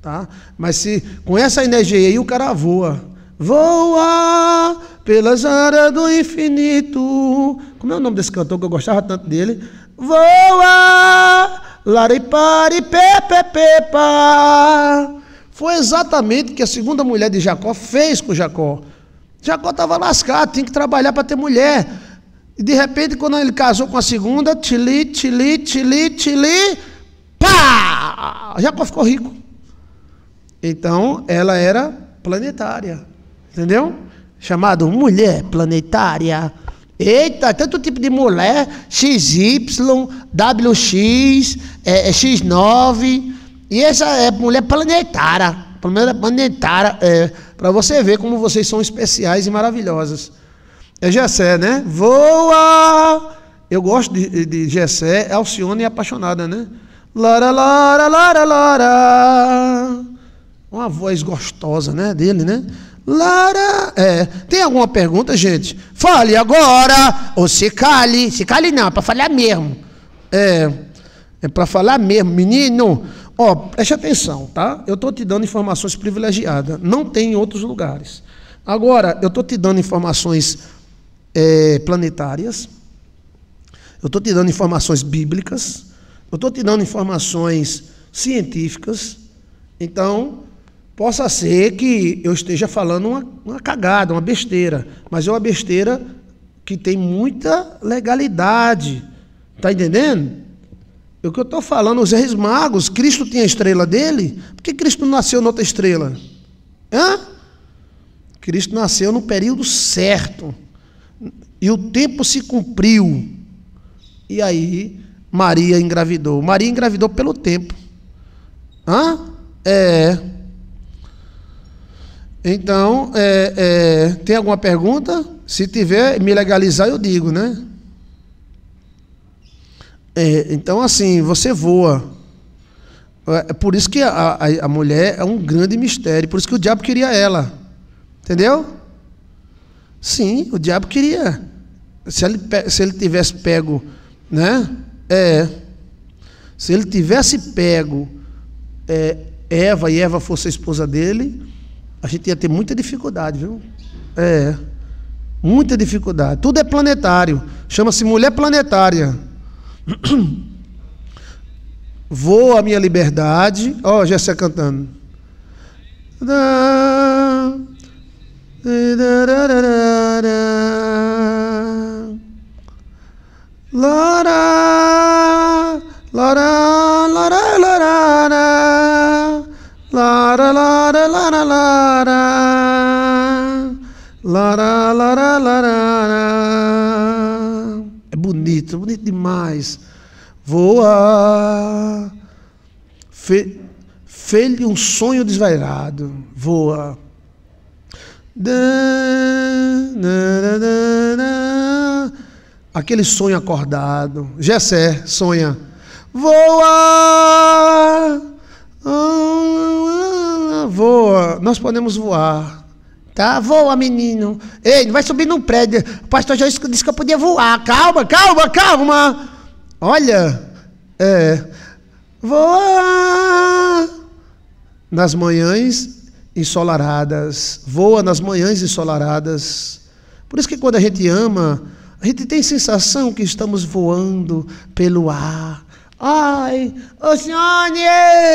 Tá? Mas se com essa energia aí o cara voa. Voa pelas áreas do infinito. Como é o nome desse cantor que eu gostava tanto dele? Voa Laripari pepepepa. Foi exatamente o que a segunda mulher de Jacó fez com Jacó. Jacó estava lascado, tinha que trabalhar para ter mulher. E de repente, quando ele casou com a segunda, tili, tili, tili, tili, pá! Jacó ficou rico. Então, ela era planetária. Entendeu? Chamado mulher planetária. Eita, tanto tipo de mulher, XY, WX, é, é X9. E essa é mulher planetária. Mulher planetária, é, para você ver como vocês são especiais e maravilhosas. É Gessé, né? Voa! Eu gosto de, de Gessé, é Alcione e Apaixonada, né? Lara, lara, lara, lara. Uma voz gostosa, né? Dele, né? Lara, é. Tem alguma pergunta, gente? Fale agora, ou se cale. Se cale não, é para falar mesmo. É, é para falar mesmo. Menino, ó, preste atenção, tá? Eu estou te dando informações privilegiadas. Não tem em outros lugares. Agora, eu estou te dando informações é, planetárias. Eu estou te dando informações bíblicas. Eu estou te dando informações científicas. Então, Possa ser que eu esteja falando uma, uma cagada, uma besteira, mas é uma besteira que tem muita legalidade. Está entendendo? É o que eu estou falando, os reis magos, Cristo tinha a estrela dele? Por que Cristo nasceu noutra estrela? Hã? Cristo nasceu no período certo. E o tempo se cumpriu. E aí, Maria engravidou. Maria engravidou pelo tempo. Hã? É. Então, é, é, tem alguma pergunta? Se tiver, me legalizar, eu digo, né? É, então, assim, você voa. É, é por isso que a, a, a, mulher é um grande mistério. Por isso que o diabo queria ela. Entendeu? Sim, o diabo queria. Se ele, se ele tivesse pego, né? É. Se ele tivesse pego é, Eva e Eva fosse a esposa dele, a gente ia ter muita dificuldade, viu? É. Muita dificuldade. Tudo é planetário. Chama-se mulher planetária. Vou a minha liberdade. Ó, oh, Jéssica cantando. Da, da, da, da, da, Feio de um sonho desvairado, voa. Aquele sonho acordado. Jessé sonha. Voa! Ah, ah, ah, voa. Nós podemos voar. Tá? Voa, menino. Ei, não vai subir num prédio. O pastor já disse que eu podia voar. Calma, calma, calma. Olha. É. Voa! nas manhãs ensolaradas, voa nas manhãs ensolaradas. Por isso que quando a gente ama, a gente tem sensação que estamos voando pelo ar. Ai, Oceane,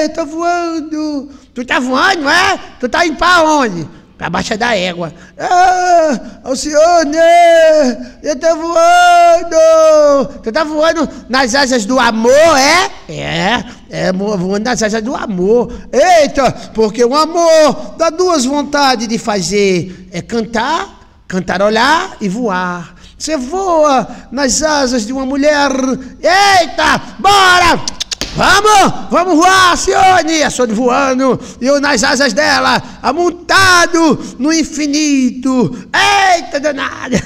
estou voando. Tu está voando, é? Tu está em para onde? para baixa é da égua. Ah, o senhor né, eu tô voando! você tá voando nas asas do amor, é? É, é voando nas asas do amor. Eita, porque o amor dá duas vontades de fazer: é cantar, olhar e voar. Você voa nas asas de uma mulher. Eita, bora! Vamos! Vamos voar, Sione! A Sione voando, e eu nas asas dela, amontado no infinito. Eita danada!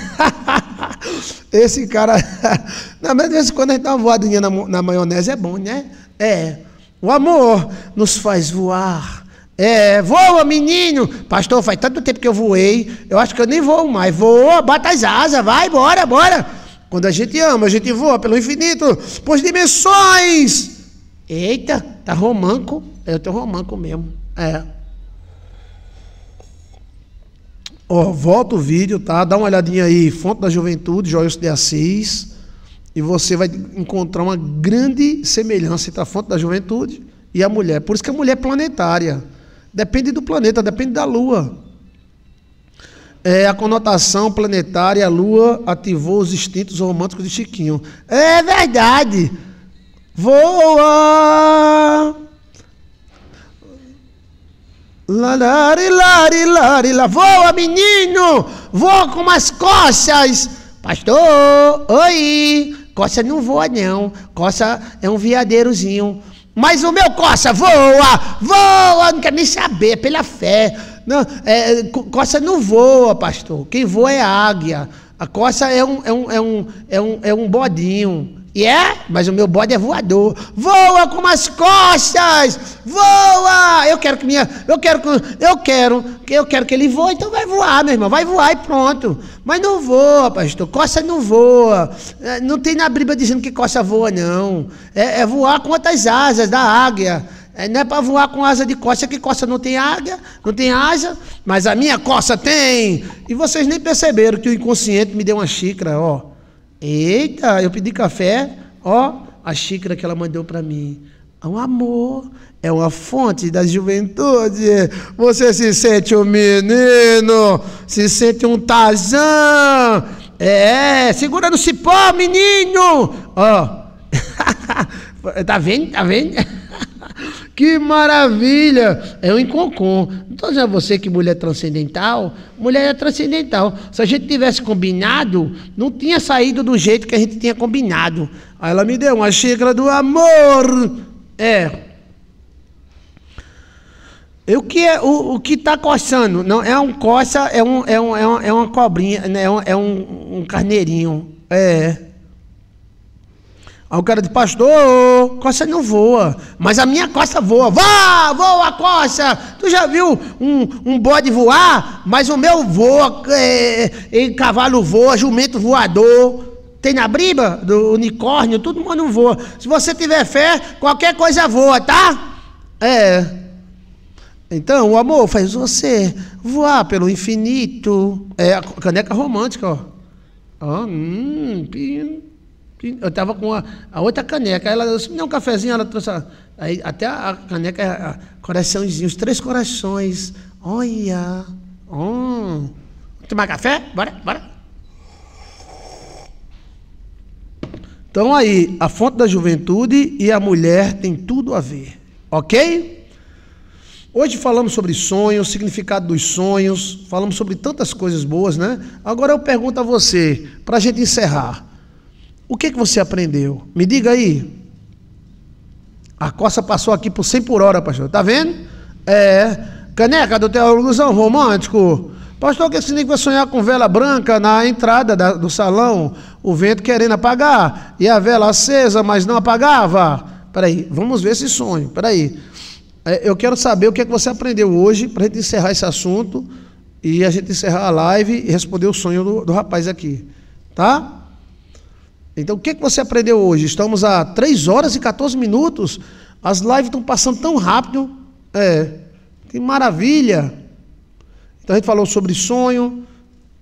Esse cara. Na verdade, quando a gente dá uma voadinha na, na maionese é bom, né? É. O amor nos faz voar. É, voa, menino! Pastor, faz tanto tempo que eu voei, eu acho que eu nem voo mais. Voa, bata as asas, vai, bora, bora! Quando a gente ama, a gente voa pelo infinito, por dimensões Eita, tá romanco. Eu tô romanco mesmo. É. Ó, volta o vídeo, tá? Dá uma olhadinha aí, Fonte da Juventude, Joios de Assis, e você vai encontrar uma grande semelhança entre a Fonte da Juventude e a mulher. Por isso que a mulher é planetária. Depende do planeta, depende da Lua. É, a conotação planetária, a Lua ativou os instintos românticos de Chiquinho. É verdade! Voa! lari lari, lari, lá. Voa, menino! Voa com as coças! Pastor, oi! Coça não voa, não. Coça é um viadeirozinho. Mas o meu coça voa! Voa! Não quero nem saber, pela fé. Não, é, coça não voa, pastor. Quem voa é águia. A coça é um, é um, é um, é um, é um bodinho. E Yeah, é, mas o meu bode é voador. Voa com as costas! Voa! Eu quero que minha, eu quero que eu quero, eu quero que ele voe, então vai voar, meu irmão, vai voar e pronto. Mas não voa, pastor. Costa não voa. É, não tem na Bíblia dizendo que costa voa não. É, é voar com outras asas da águia. É, não é para voar com asa de costa, que costa não tem águia, não tem asa, mas a minha costa tem. E vocês nem perceberam que o inconsciente me deu uma xícara, ó. Eita, eu pedi café, ó, a xícara que ela mandou para mim. É um amor, é uma fonte da juventude. Você se sente um menino, se sente um Tarzan. É, segura no cipó, menino. Ó, tá vendo, tá vendo? Que maravilha! É um enconcom. Então já você que mulher é transcendental, mulher é transcendental. Se a gente tivesse combinado, não tinha saído do jeito que a gente tinha combinado. Aí ela me deu uma xícara do amor. É. O que é o, o que está coçando? Não é um coça, é um é um, é, um, é uma cobrinha, né, é um, é um, um carneirinho. É. Aí o cara de pastor, costa não voa, mas a minha costa voa. Vá, voa a costa! Tu já viu um, um bode voar? Mas o meu voa, é, é cavalo voa, jumento voador. Tem na briba do unicórnio, todo mundo voa. Se você tiver fé, qualquer coisa voa, tá? É. Então, o amor faz você voar pelo infinito. É a caneca romântica, ó. Oh, hum, pim. Hum. Eu estava com a, a, outra caneca. Aí ela disse, me dá um cafezinho, ela trouxe. A, aí até a, a caneca, a, coraçãozinho, os três corações. Olha. Hum. Tomar café? Bora, bora. Então aí, a fonte da juventude e a mulher tem tudo a ver. Ok? Hoje falamos sobre sonhos, significado dos sonhos, falamos sobre tantas coisas boas, né? Agora eu pergunto a você, para a gente encerrar. O que, que você aprendeu? Me diga aí. A coça passou aqui por 100 por hora, pastor. Tá vendo? É. Caneca do teólogozão romântico. Pastor, que esse negócio vai sonhar com vela branca na entrada da, do salão, o vento querendo apagar, e a vela acesa, mas não apagava. Peraí, vamos ver esse sonho. Peraí. É, eu quero saber o que é que você aprendeu hoje para a gente encerrar esse assunto e a gente encerrar a live e responder o sonho do, do rapaz aqui. Tá? Então, o que, que você aprendeu hoje? Estamos a 3 horas e 14 minutos. As lives estão passando tão rápido. É, que maravilha. Então, a gente falou sobre sonho.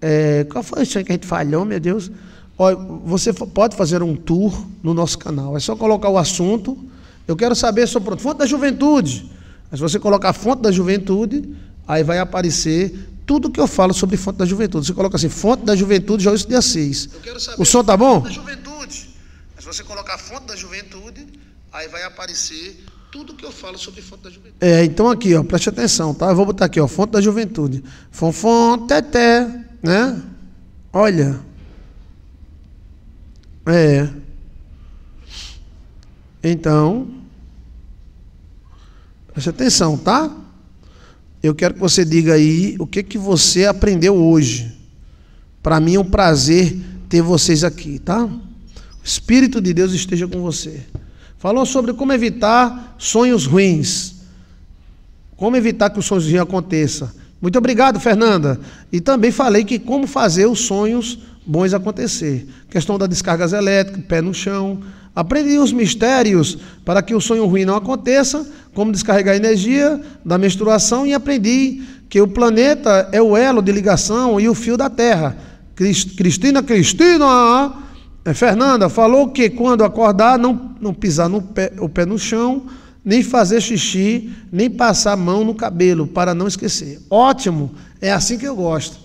É, qual foi o sonho que a gente falhou, meu Deus? Olha, você pode fazer um tour no nosso canal. É só colocar o assunto. Eu quero saber sobre fonte da juventude. Mas se você colocar a fonte da juventude, aí vai aparecer tudo que eu falo sobre fonte da juventude. Você coloca assim, fonte da juventude, Joyce de Assis. o som tá bom? Fonte da juventude. Se você colocar fonte da juventude, aí vai aparecer tudo que eu falo sobre fonte da juventude. É, então aqui, ó, preste atenção, tá? Eu vou botar aqui, ó, fonte da juventude. Fonfon, teté, né? Olha. É. Então, preste atenção, tá? Eu quero que você diga aí o que, que você aprendeu hoje. Para mim é um prazer ter vocês aqui, tá? O Espírito de Deus esteja com você. Falou sobre como evitar sonhos ruins. Como evitar que os sonhos ruins aconteçam. Muito obrigado, Fernanda. E também falei que como fazer os sonhos bons acontecer. Questão da descargas elétricas, pé no chão, Aprende os mistérios para que o sonho ruim não aconteça, como descarregar energia da menstruação e aprendi que o planeta é o elo de ligação e o fio da Terra. Cristina, Cristina, é, Fernanda falou que quando acordar não, não pisar no pé, o pé no chão, nem fazer xixi, nem passar a mão no cabelo para não esquecer. Ótimo, é assim que eu gosto.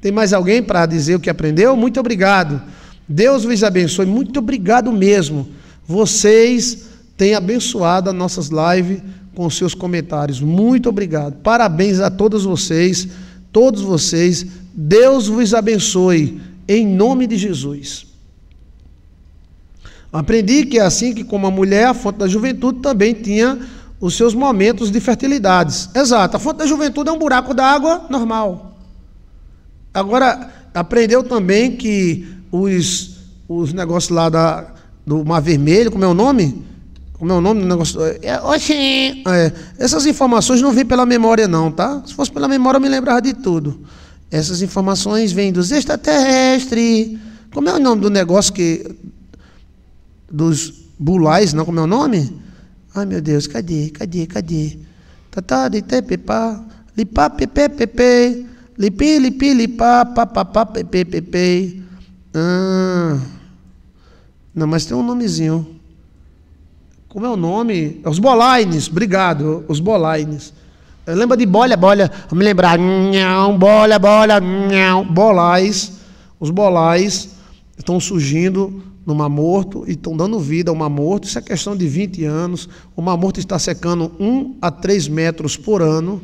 Tem mais alguém para dizer o que aprendeu? Muito obrigado. Deus vos abençoe. Muito obrigado mesmo. Vocês têm abençoado as nossas lives com seus comentários. Muito obrigado. Parabéns a todos vocês, todos vocês. Deus vos abençoe em nome de Jesus. Aprendi que assim que como a mulher, a fonte da juventude também tinha os seus momentos de fertilidades. Exato, a fonte da juventude é um buraco d'água normal. Agora, aprendeu também que os, os negócios lá da, do Mar Vermelho, como é o nome? Como é o nome do negócio? É, É, essas informações não vêm pela memória, não, tá? Se fosse pela memória, eu me lembrava de tudo. Essas informações vêm dos extraterrestres. Como é o nome do negócio que. Dos bulais, não? Como é o nome? Ai, meu Deus, cadê? Cadê? Cadê? Tatá, tá, dite, pepá. Lipá, pepe, pepe. Lipi, lipi, lipá, papapá, pepe, pepe. Ah. Não, mas tem um nomezinho. Como é o nome? É os Bolaines, obrigado. Os Bolaines. Lembra de bolha, bolha? Vou me lembrar. Nham, bolha, bolha, nham. Bolais. Os bolais estão surgindo no Mamorto Morto e estão dando vida ao Mamorto. Morto. Isso é questão de 20 anos. O Mamorto Morto está secando 1 a 3 metros por ano.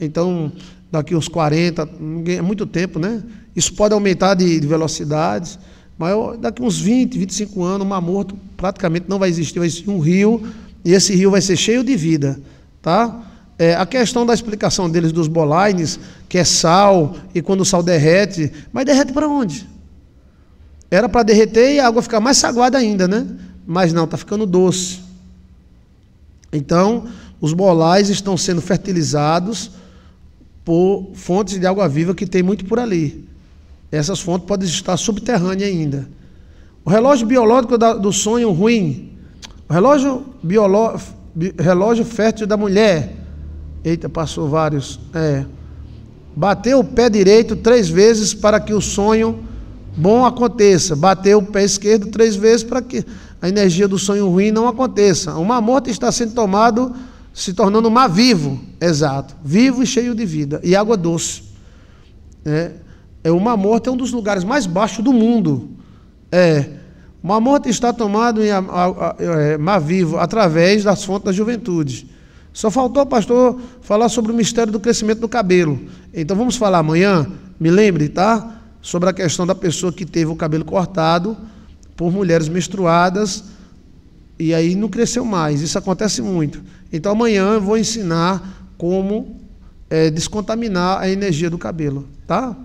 Então, daqui uns 40, é muito tempo, né? Isso pode aumentar de, de velocidades, mas daqui uns 20, 25 anos, o mar morto praticamente não vai existir, vai existir um rio, e esse rio vai ser cheio de vida, tá? É, a questão da explicação deles dos bolines, que é sal, e quando o sal derrete, mas derrete para onde? Era para derreter e a água ficar mais saguada ainda, né? Mas não, está ficando doce. Então, os bolais estão sendo fertilizados por fontes de água viva que tem muito por ali. Essas fontes podem estar subterrâneas ainda. O relógio biológico do sonho ruim. O relógio, bioló, relógio fértil da mulher. Eita, passou vários. É. Bateu o pé direito três vezes para que o sonho bom aconteça. Bateu o pé esquerdo três vezes para que a energia do sonho ruim não aconteça. Uma morte está sendo tomado se tornando mar vivo, exato, vivo e cheio de vida, e água doce. É, é o mar morto é um dos lugares mais baixos do mundo. É, o mar morto está tomado em a, a, a, é, mar vivo através das fontes da juventude. Só faltou, pastor, falar sobre o mistério do crescimento do cabelo. Então vamos falar amanhã, me lembre, tá? Sobre a questão da pessoa que teve o cabelo cortado por mulheres menstruadas e aí não cresceu mais. Isso acontece muito. Então amanhã eu vou ensinar como é, descontaminar a energia do cabelo, tá?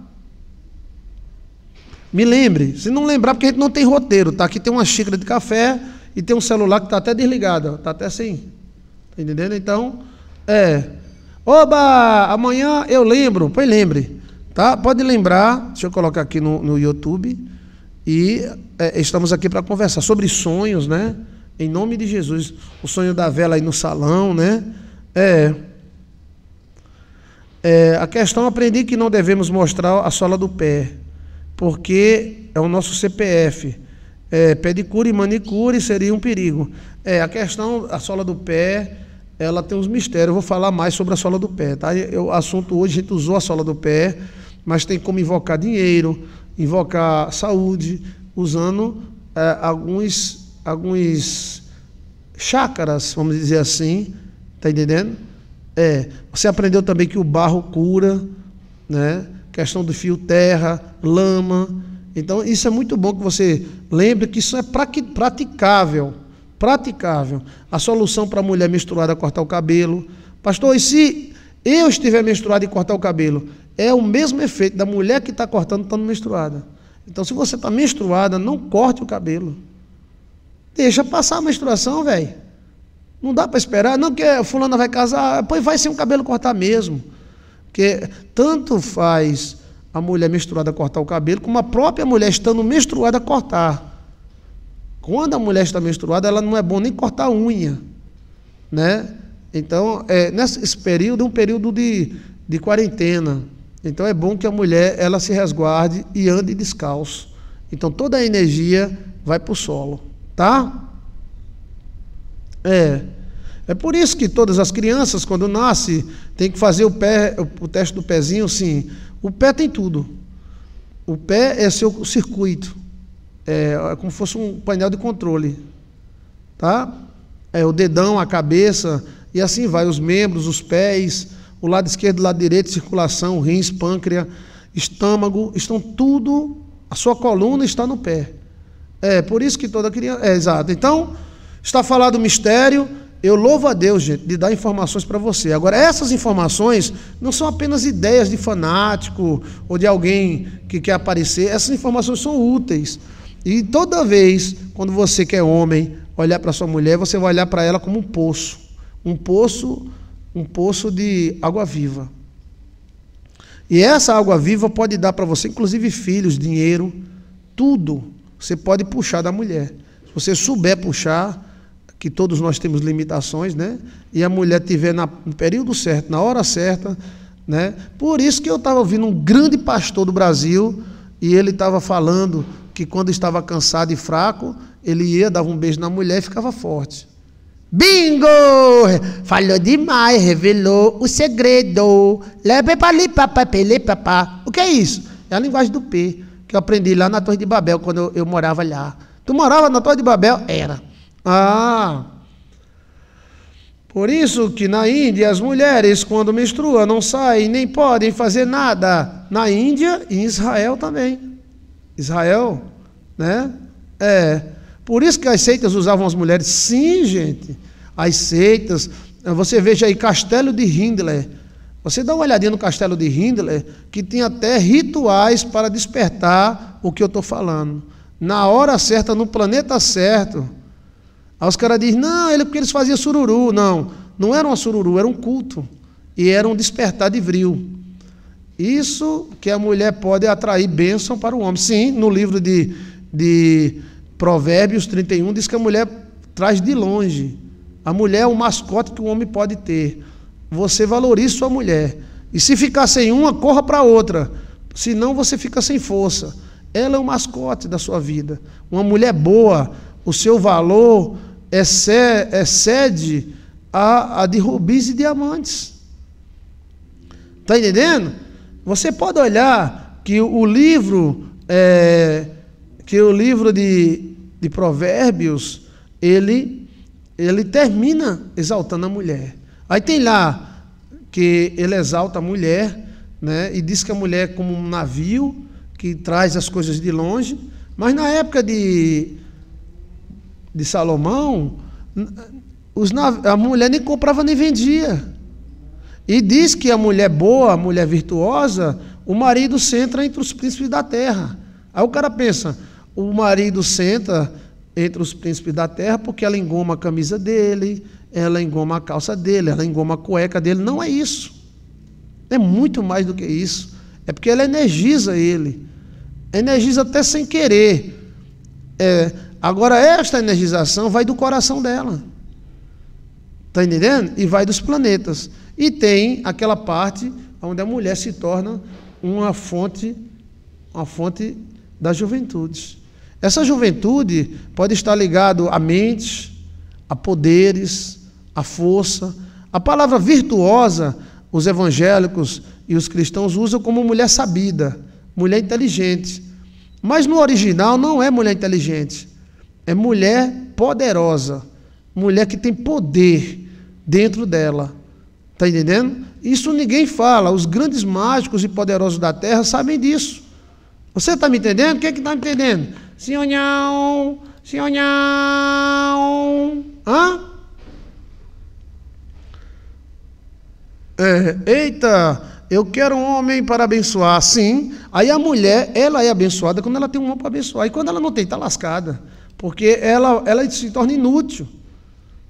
Me lembre, se não lembrar, porque a gente não tem roteiro, tá? Aqui tem uma xícara de café e tem um celular que está até desligado, está até assim. Tá entendendo? Então, é. Oba! Amanhã eu lembro, pois lembre, tá? Pode lembrar, deixa eu colocar aqui no, no YouTube. E é, estamos aqui para conversar sobre sonhos, né? Em nome de Jesus. O sonho da vela aí no salão, né? É. é a questão aprendi que não devemos mostrar a sola do pé, porque é o nosso CPF. É, pedicure e manicure seria um perigo. É, a questão, a sola do pé, ela tem uns mistérios. Eu vou falar mais sobre a sola do pé, tá? O assunto hoje, a gente usou a sola do pé, mas tem como invocar dinheiro, invocar saúde, usando é, alguns alguns chácaras, vamos dizer assim, tá entendendo? É, você aprendeu também que o barro cura, né? Questão do fio terra, lama. Então, isso é muito bom que você lembre que isso é praticável. Praticável. A solução para a mulher menstruada é cortar o cabelo. Pastor, e se eu estiver menstruada e cortar o cabelo? É o mesmo efeito da mulher que está cortando estando menstruada. Então, se você está menstruada, não corte o cabelo. Deixa passar a menstruação, velho. Não dá para esperar. Não, que a fulana vai casar, pois vai sem o cabelo cortar mesmo. Porque tanto faz a mulher menstruada cortar o cabelo, como a própria mulher estando menstruada cortar. Quando a mulher está menstruada, ela não é bom nem cortar a unha. Né? Então, é, nesse período é um período de, de quarentena. Então é bom que a mulher ela se resguarde e ande descalço. Então toda a energia vai para o solo. Tá? É. É por isso que todas as crianças, quando nascem, tem que fazer o pé, o teste do pezinho, assim. O pé tem tudo. O pé é seu circuito. É, é como se fosse um painel de controle. Tá? É o dedão, a cabeça, e assim vai, os membros, os pés, o lado esquerdo, o lado direito, circulação, rins, pâncreas, estômago, estão tudo, a sua coluna está no pé. É, por isso que toda criança. É, exato. Então, está falado o mistério. Eu louvo a Deus, gente, de dar informações para você. Agora, essas informações não são apenas ideias de fanático ou de alguém que quer aparecer. Essas informações são úteis. E toda vez, quando você quer é homem, olhar para sua mulher, você vai olhar para ela como um poço. Um poço, um poço de água viva. E essa água viva pode dar para você, inclusive filhos, dinheiro, tudo você pode puxar da mulher. Se você souber puxar, que todos nós temos limitações, né? E a mulher tiver na, no período certo, na hora certa, né? Por isso que eu estava ouvindo um grande pastor do Brasil e ele estava falando que quando estava cansado e fraco, ele ia, dava um beijo na mulher e ficava forte. Bingo! Falhou demais, revelou o segredo. Leve para papá. O que é isso? É a linguagem do P que eu aprendi lá na Torre de Babel, quando eu, eu morava lá. Tu morava na Torre de Babel? Era. Ah! Por isso que na Índia as mulheres, quando menstruam, não saem nem podem fazer nada. Na Índia e em Israel também. Israel, né? É. Por isso que as seitas usavam as mulheres. Sim, gente. As seitas. Você veja aí Castelo de Hindler. Você dá uma olhadinha no castelo de Hindler, que tem até rituais para despertar o que eu estou falando. Na hora certa, no planeta certo. Aí os caras dizem, não, ele porque eles faziam sururu. Não, não era uma sururu, era um culto. E era um despertar de vril. Isso que a mulher pode atrair bênção para o homem. Sim, no livro de, de Provérbios 31 diz que a mulher traz de longe. A mulher é o mascote que o homem pode ter. Você valorize sua mulher. E se ficar sem uma, corra para outra. Senão você fica sem força. Ela é o mascote da sua vida. Uma mulher boa, o seu valor excede a, a de rubis e diamantes. Está entendendo? Você pode olhar que o livro, é, que o livro de, de provérbios, ele, ele termina exaltando a mulher. Aí tem lá que ele exalta a mulher, né, e diz que a mulher é como um navio que traz as coisas de longe, mas na época de, de Salomão, os, a mulher nem comprava nem vendia. E diz que a mulher boa, a mulher virtuosa, o marido senta entre os príncipes da terra. Aí o cara pensa, o marido senta entre os príncipes da terra porque ela engoma a camisa dele, ela engoma a calça dele, ela engoma a cueca dele. Não é isso. É muito mais do que isso. É porque ela energiza ele. Energiza até sem querer. É, agora, esta energização vai do coração dela. Está entendendo? E vai dos planetas. E tem aquela parte onde a mulher se torna uma fonte, uma fonte das juventudes. Essa juventude pode estar ligada a mentes, a poderes, a força. A palavra virtuosa, os evangélicos e os cristãos usam como mulher sabida, mulher inteligente. Mas no original não é mulher inteligente, é mulher poderosa, mulher que tem poder dentro dela. Está entendendo? Isso ninguém fala. Os grandes mágicos e poderosos da terra sabem disso. Você está me entendendo? Quem é que está me entendendo? Senhor não, senhor não. Hã? É, eita, eu quero um homem para abençoar. Sim. Aí a mulher, ela é abençoada quando ela tem um homem para abençoar. E quando ela não tem, está lascada. Porque ela, ela se torna inútil.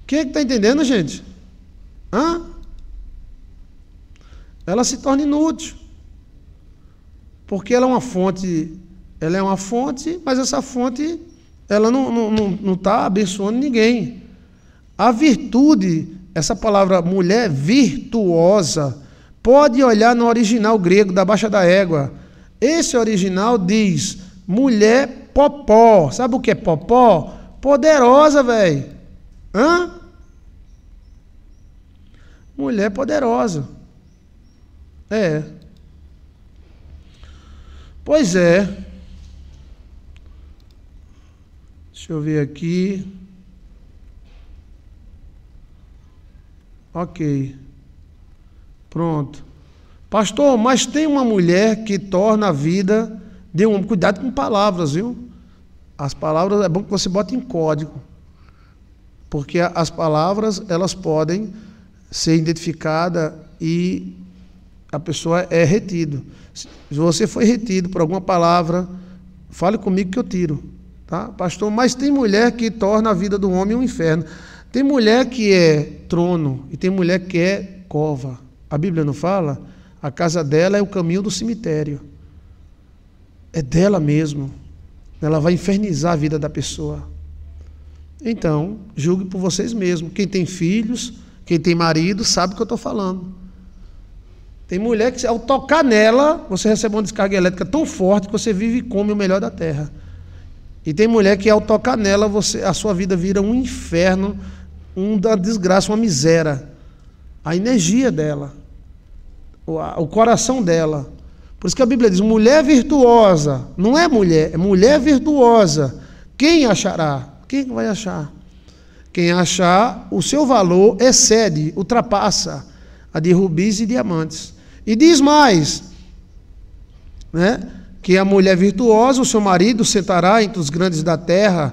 Quem é que está entendendo, gente? Hã? Ela se torna inútil. Porque ela é uma fonte, ela é uma fonte, mas essa fonte ela não está não, não, não tá abençoando ninguém. A virtude essa palavra mulher virtuosa pode olhar no original grego da Baixa da Égua. Esse original diz mulher popó. Sabe o que é popó? Poderosa, velho. Hã? Mulher poderosa. É. Pois é. Deixa eu ver aqui. Ok. Pronto. Pastor, mas tem uma mulher que torna a vida de um. Cuidado com palavras, viu? As palavras é bom que você bote em código. Porque as palavras, elas podem ser identificadas e a pessoa é retido. Se você foi retido por alguma palavra, fale comigo que eu tiro. Tá? Pastor, mas tem mulher que torna a vida do homem um inferno. Tem mulher que é trono e tem mulher que é cova. A Bíblia não fala? A casa dela é o caminho do cemitério. É dela mesmo. Ela vai infernizar a vida da pessoa. Então, julgue por vocês mesmos. Quem tem filhos, quem tem marido, sabe o que eu estou falando. Tem mulher que, ao tocar nela, você recebe uma descarga elétrica tão forte que você vive e come o melhor da terra. E tem mulher que, ao tocar nela, você, a sua vida vira um inferno um da desgraça, uma miséria. A energia dela, o, coração dela. Por isso que a Bíblia diz: mulher virtuosa, não é mulher, é mulher virtuosa. Quem achará? Quem vai achar? Quem achar, o seu valor excede, ultrapassa a de rubis e diamantes. E diz mais, né? Que a mulher virtuosa, o seu marido sentará entre os grandes da terra,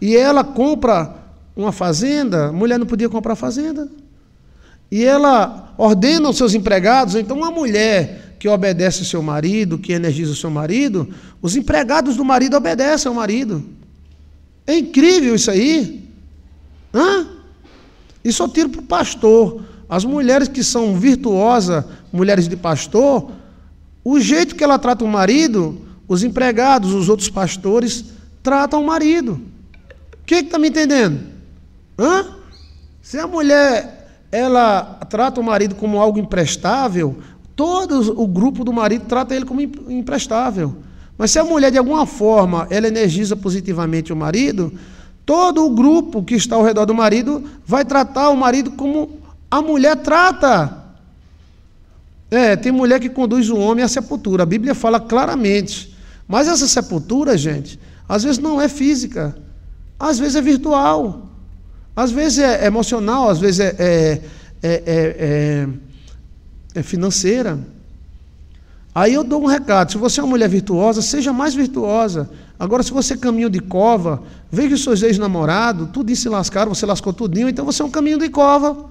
e ela compra uma fazenda, a mulher não podia comprar fazenda. E ela ordena os seus empregados, então uma mulher que obedece o seu marido, que energiza o seu marido, os empregados do marido obedecem ao marido. É incrível isso aí. Hã? Isso eu tiro para o pastor. As mulheres que são virtuosas, mulheres de pastor, o jeito que ela trata o marido, os empregados, os outros pastores tratam o marido. Quem é está me entendendo? Hã? Se a mulher ela trata o marido como algo imprestável, todo o grupo do marido trata ele como imprestável. Mas se a mulher de alguma forma ela energiza positivamente o marido, todo o grupo que está ao redor do marido vai tratar o marido como a mulher trata. É, tem mulher que conduz o homem à sepultura. A Bíblia fala claramente. Mas essa sepultura, gente, às vezes não é física, às vezes é virtual. Às vezes é emocional, às vezes é é, é, é, é, é financeira. Aí eu dou um recado: se você é uma mulher virtuosa, seja mais virtuosa. Agora, se você é caminho de cova, veja os seus ex-namorados, tudo se lascaram, você lascou tudinho, então você é um caminho de cova.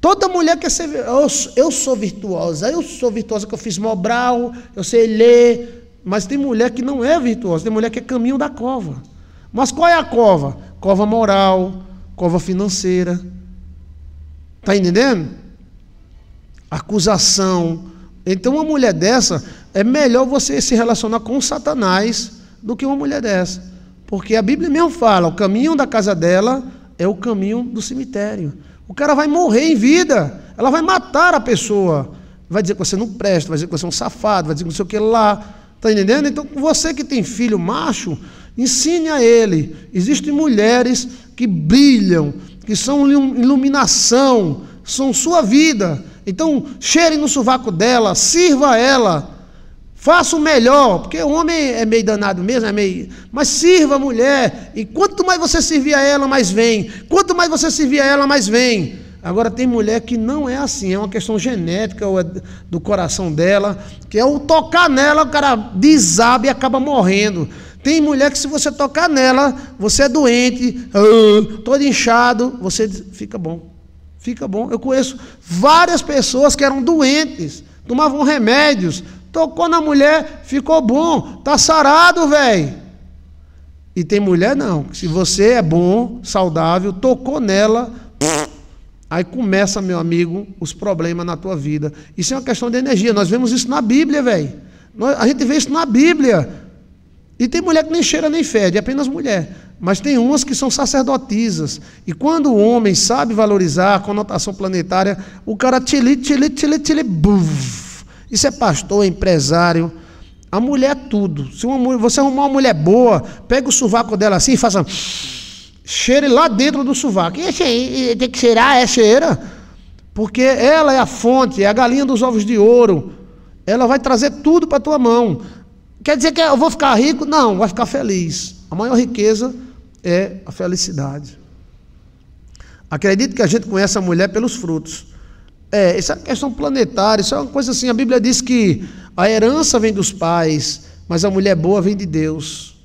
Toda mulher quer ser. Eu, eu sou virtuosa, eu sou virtuosa, que eu fiz mobral, eu sei ler. Mas tem mulher que não é virtuosa, tem mulher que é caminho da cova. Mas qual é a cova? cova moral, cova financeira. Está entendendo? Acusação. Então, uma mulher dessa, é melhor você se relacionar com Satanás do que uma mulher dessa. Porque a Bíblia mesmo fala: o caminho da casa dela é o caminho do cemitério. O cara vai morrer em vida, ela vai matar a pessoa. Vai dizer que você não presta, vai dizer que você é um safado, vai dizer que não sei o que lá. Está entendendo? Então, você que tem filho macho, Ensine a ele. Existem mulheres que brilham, que são iluminação, são sua vida. Então, cheire no sovaco dela, sirva a ela. Faça o melhor, porque o homem é meio danado mesmo, é meio. Mas sirva a mulher. E quanto mais você servir a ela, mais vem. Quanto mais você servir a ela, mais vem. Agora tem mulher que não é assim, é uma questão genética ou é do coração dela, que é o tocar nela, o cara desaba e acaba morrendo. Tem mulher que se você tocar nela, você é doente, ah, todo inchado, você fica bom. Fica bom. Eu conheço várias pessoas que eram doentes, tomavam remédios, tocou na mulher, ficou bom, tá sarado, velho. E tem mulher não, se você é bom, saudável, tocou nela, Aí começa, meu amigo, os problemas na tua vida. Isso é uma questão de energia. Nós vemos isso na Bíblia, velho. A gente vê isso na Bíblia. E tem mulher que nem cheira nem fede, é apenas mulher. Mas tem umas que são sacerdotisas. E quando o homem sabe valorizar a conotação planetária, o cara tili, tili, tili, tili, buf. Isso é pastor, é empresário. A mulher é tudo. Se uma, você arrumar uma mulher boa, pega o sovaco dela assim e faça. Cheire lá dentro do sovaco. E tem que cheirar, é cheira. Porque ela é a fonte, é a galinha dos ovos de ouro. Ela vai trazer tudo para tua mão. Quer dizer que é, eu vou ficar rico? Não, vai ficar feliz. A maior riqueza é a felicidade. Acredito que a gente conhece a mulher pelos frutos. É, isso é uma questão planetária, isso é uma coisa assim. A Bíblia diz que a herança vem dos pais, mas a mulher boa vem de Deus.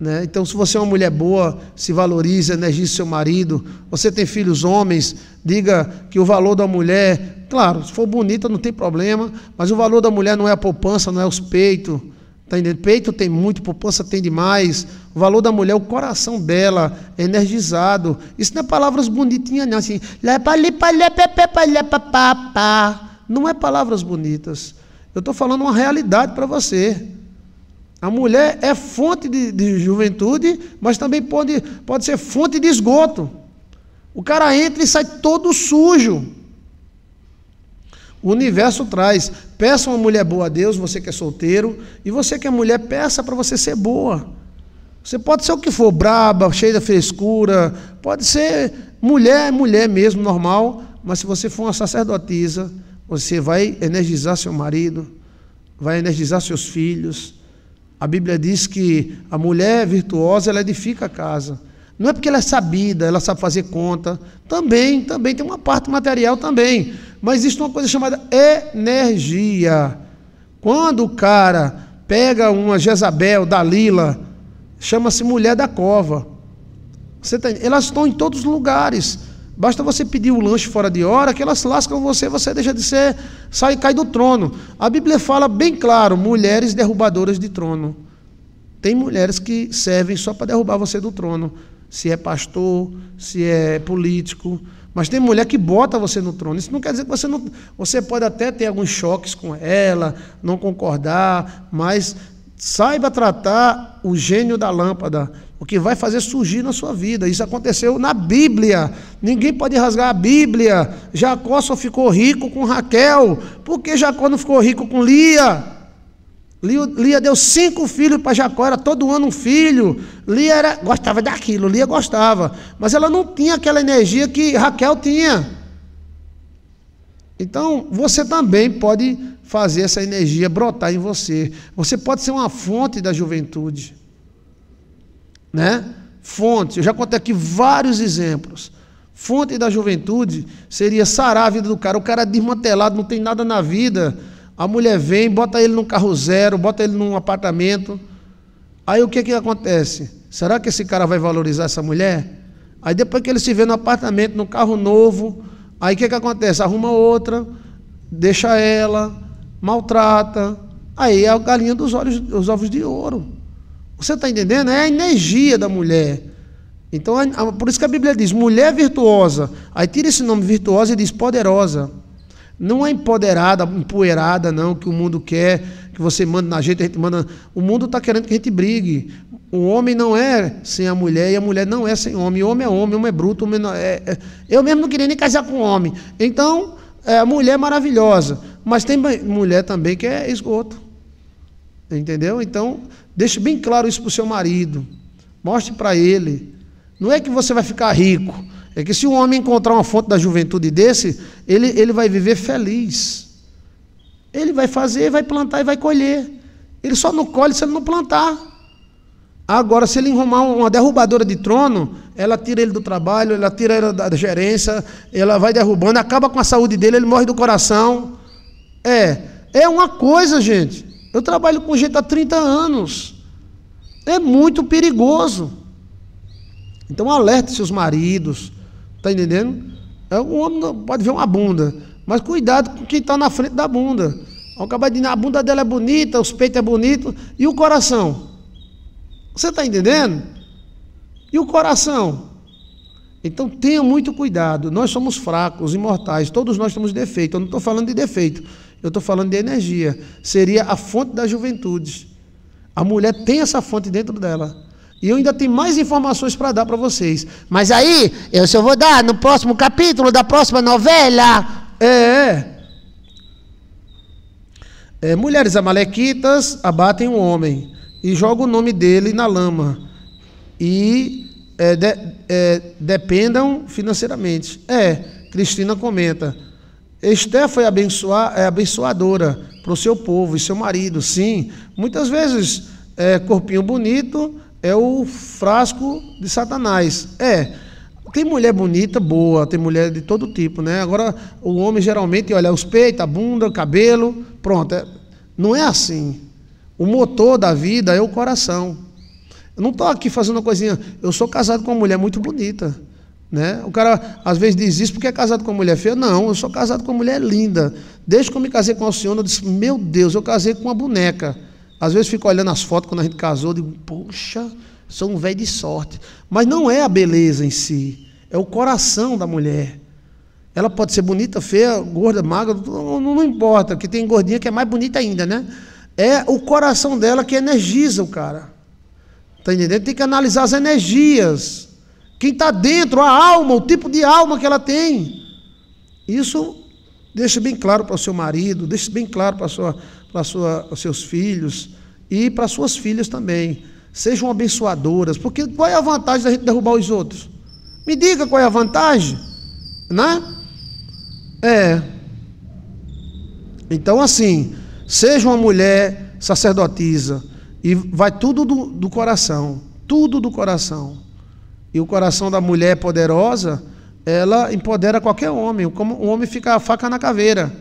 Né? Então, se você é uma mulher boa, se valoriza, energia seu marido, você tem filhos homens, diga que o valor da mulher, claro, se for bonita não tem problema, mas o valor da mulher não é a poupança, não é os peitos, Tá entendendo? Peito tem muito, poupança tem demais. O valor da mulher, o coração dela, é energizado. Isso não é palavras bonitinhas, não. Assim, não é palavras bonitas. Eu estou falando uma realidade para você. A mulher é fonte de, de, juventude, mas também pode, pode ser fonte de esgoto. O cara entra e sai todo sujo. O universo traz. Peça uma mulher boa a Deus, você que é solteiro, e você que é mulher, peça para você ser boa. Você pode ser o que for, braba, cheia de frescura, pode ser mulher, mulher mesmo, normal, mas se você for uma sacerdotisa, você vai energizar seu marido, vai energizar seus filhos. A Bíblia diz que a mulher virtuosa, ela edifica a casa. Não é porque ela é sabida, ela sabe fazer conta. Também, também tem uma parte material também. Mas existe uma coisa chamada energia. Quando o cara pega uma Jezabel, Dalila, chama-se mulher da cova. Tá, elas estão em todos os lugares. Basta você pedir o um lanche fora de hora, que elas lascam você, você deixa de ser, sai e cai do trono. A Bíblia fala bem claro: mulheres derrubadoras de trono. Tem mulheres que servem só para derrubar você do trono. Se é pastor, se é político, mas tem mulher que bota você no trono. Isso não quer dizer que você não. Você pode até ter alguns choques com ela, não concordar, mas saiba tratar o gênio da lâmpada, o que vai fazer surgir na sua vida. Isso aconteceu na Bíblia. Ninguém pode rasgar a Bíblia. Jacó só ficou rico com Raquel. Por que Jacó não ficou rico com Lia? Lia deu cinco filhos para Jacó, era todo ano um filho. Lia era, gostava daquilo, Lia gostava. Mas ela não tinha aquela energia que Raquel tinha. Então, você também pode fazer essa energia brotar em você. Você pode ser uma fonte da juventude. Né? Fonte. Eu já contei aqui vários exemplos. Fonte da juventude seria sarar a vida do cara. O cara é desmantelado, não tem nada na vida a mulher vem, bota ele num carro zero, bota ele num apartamento. Aí o que, que acontece? Será que esse cara vai valorizar essa mulher? Aí depois que ele se vê no apartamento, no carro novo, aí o que, que acontece? Arruma outra, deixa ela, maltrata. Aí é a galinha dos olhos, os ovos de ouro. Você está entendendo? É a energia da mulher. Então, por isso que a Bíblia diz, mulher virtuosa. Aí tira esse nome virtuosa e diz poderosa. Não é empoderada, empoeirada, não, que o mundo quer, que você manda na gente, a gente manda. O mundo está querendo que a gente brigue. O homem não é sem a mulher e a mulher não é sem homem. O homem é homem, o homem é bruto. Homem é, é, é, Eu mesmo não queria nem casar com homem. Então, é, a mulher é maravilhosa. Mas tem mulher também que é esgoto. Entendeu? Então, deixe bem claro isso para o seu marido. Mostre para ele. Não é que você vai ficar rico. É que se um homem encontrar uma fonte da juventude desse, ele, ele vai viver feliz. Ele vai fazer, vai plantar e vai colher. Ele só não colhe se ele não plantar. Agora, se ele arrumar uma derrubadora de trono, ela tira ele do trabalho, ela tira ele da gerência, ela vai derrubando, acaba com a saúde dele, ele morre do coração. É, é uma coisa, gente. Eu trabalho com gente há 30 anos. É muito perigoso. Então, alerte seus maridos, Tá entendendo? É, o homem pode ver uma bunda, mas cuidado com quem está na frente da bunda. acabar de a bunda dela é bonita, os peitos é bonito e o coração. Você está entendendo? E o coração? Então tenha muito cuidado. Nós somos fracos, imortais, todos nós temos defeito. Eu não estou falando de defeito, eu estou falando de energia. Seria a fonte da juventude. A mulher tem essa fonte dentro dela. E eu ainda tenho mais informações para dar para vocês. Mas aí, eu só vou dar no próximo capítulo da próxima novela. É. é mulheres amalequitas abatem um homem e jogam o nome dele na lama. E é, de, é, dependam financeiramente. É, Cristina comenta. Esté foi abençoar, é, abençoadora para o seu povo e seu marido. Sim, muitas vezes, é, corpinho bonito é o frasco de Satanás. É. Tem mulher bonita, boa, tem mulher de todo tipo, né? Agora, o homem geralmente olha os peitos, a bunda, o cabelo, pronto. É, não é assim. O motor da vida é o coração. Eu não estou aqui fazendo uma coisinha. Eu sou casado com uma mulher muito bonita. Né? O cara às vezes diz isso porque é casado com uma mulher feia. Não, eu sou casado com uma mulher linda. Desde que eu me casei com a senhora, eu disse: Meu Deus, eu casei com uma boneca. Às vezes fico olhando as fotos quando a gente casou, digo, poxa, sou um velho de sorte. Mas não é a beleza em si, é o coração da mulher. Ela pode ser bonita, feia, gorda, magra, não, não importa, que tem gordinha que é mais bonita ainda, né? É o coração dela que energiza o cara. Está entendendo? Tem que analisar as energias. Quem está dentro, a alma, o tipo de alma que ela tem. Isso Deixe bem claro para o seu marido, deixe bem claro para, sua, para sua, os seus filhos e para suas filhas também. Sejam abençoadoras, porque qual é a vantagem da gente derrubar os outros? Me diga qual é a vantagem, né? É. Então, assim, seja uma mulher sacerdotisa, e vai tudo do, do coração, tudo do coração. E o coração da mulher poderosa ela empodera qualquer homem, como o homem fica a faca na caveira,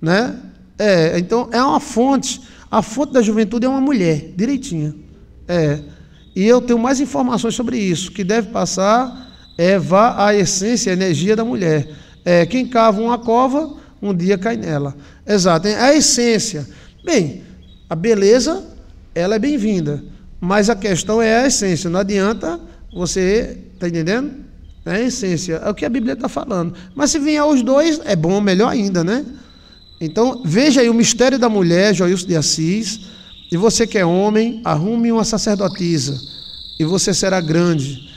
né? É, então é uma fonte, a fonte da juventude é uma mulher, direitinha. É. E eu tenho mais informações sobre isso, que deve passar é vá a essência, a energia da mulher. É, quem cava uma cova, um dia cai nela. Exato, é a essência. Bem, a beleza, ela é bem-vinda, mas a questão é a essência, não adianta você, tá entendendo? É a essência, é o que a Bíblia está falando. Mas se vier os dois, é bom, melhor ainda, né? Então, veja aí o mistério da mulher, Joilson de Assis. E você que é homem, arrume uma sacerdotisa e você será grande.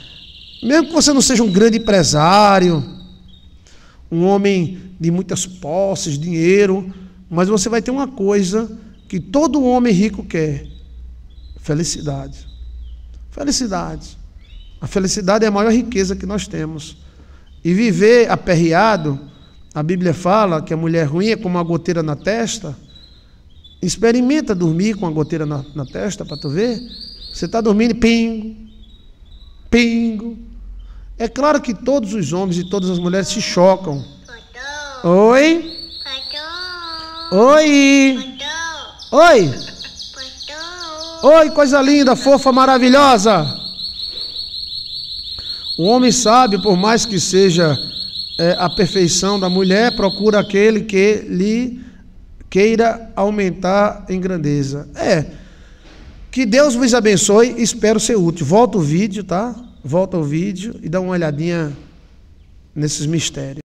Mesmo que você não seja um grande empresário, um homem de muitas posses, dinheiro, mas você vai ter uma coisa que todo homem rico quer: felicidade. Felicidade. A felicidade é a maior riqueza que nós temos. E viver aperreado, a Bíblia fala que a mulher ruim é como uma goteira na testa. Experimenta dormir com a goteira na, na testa para tu ver. Você está dormindo, pingo, pingo. É claro que todos os homens e todas as mulheres se chocam. Oi? Oi! Oi! Oi, coisa linda, fofa, maravilhosa! O homem sábio, por mais que seja é, a perfeição da mulher, procura aquele que lhe queira aumentar em grandeza. É. Que Deus vos abençoe, espero ser útil. Volta o vídeo, tá? Volta o vídeo e dá uma olhadinha nesses mistérios.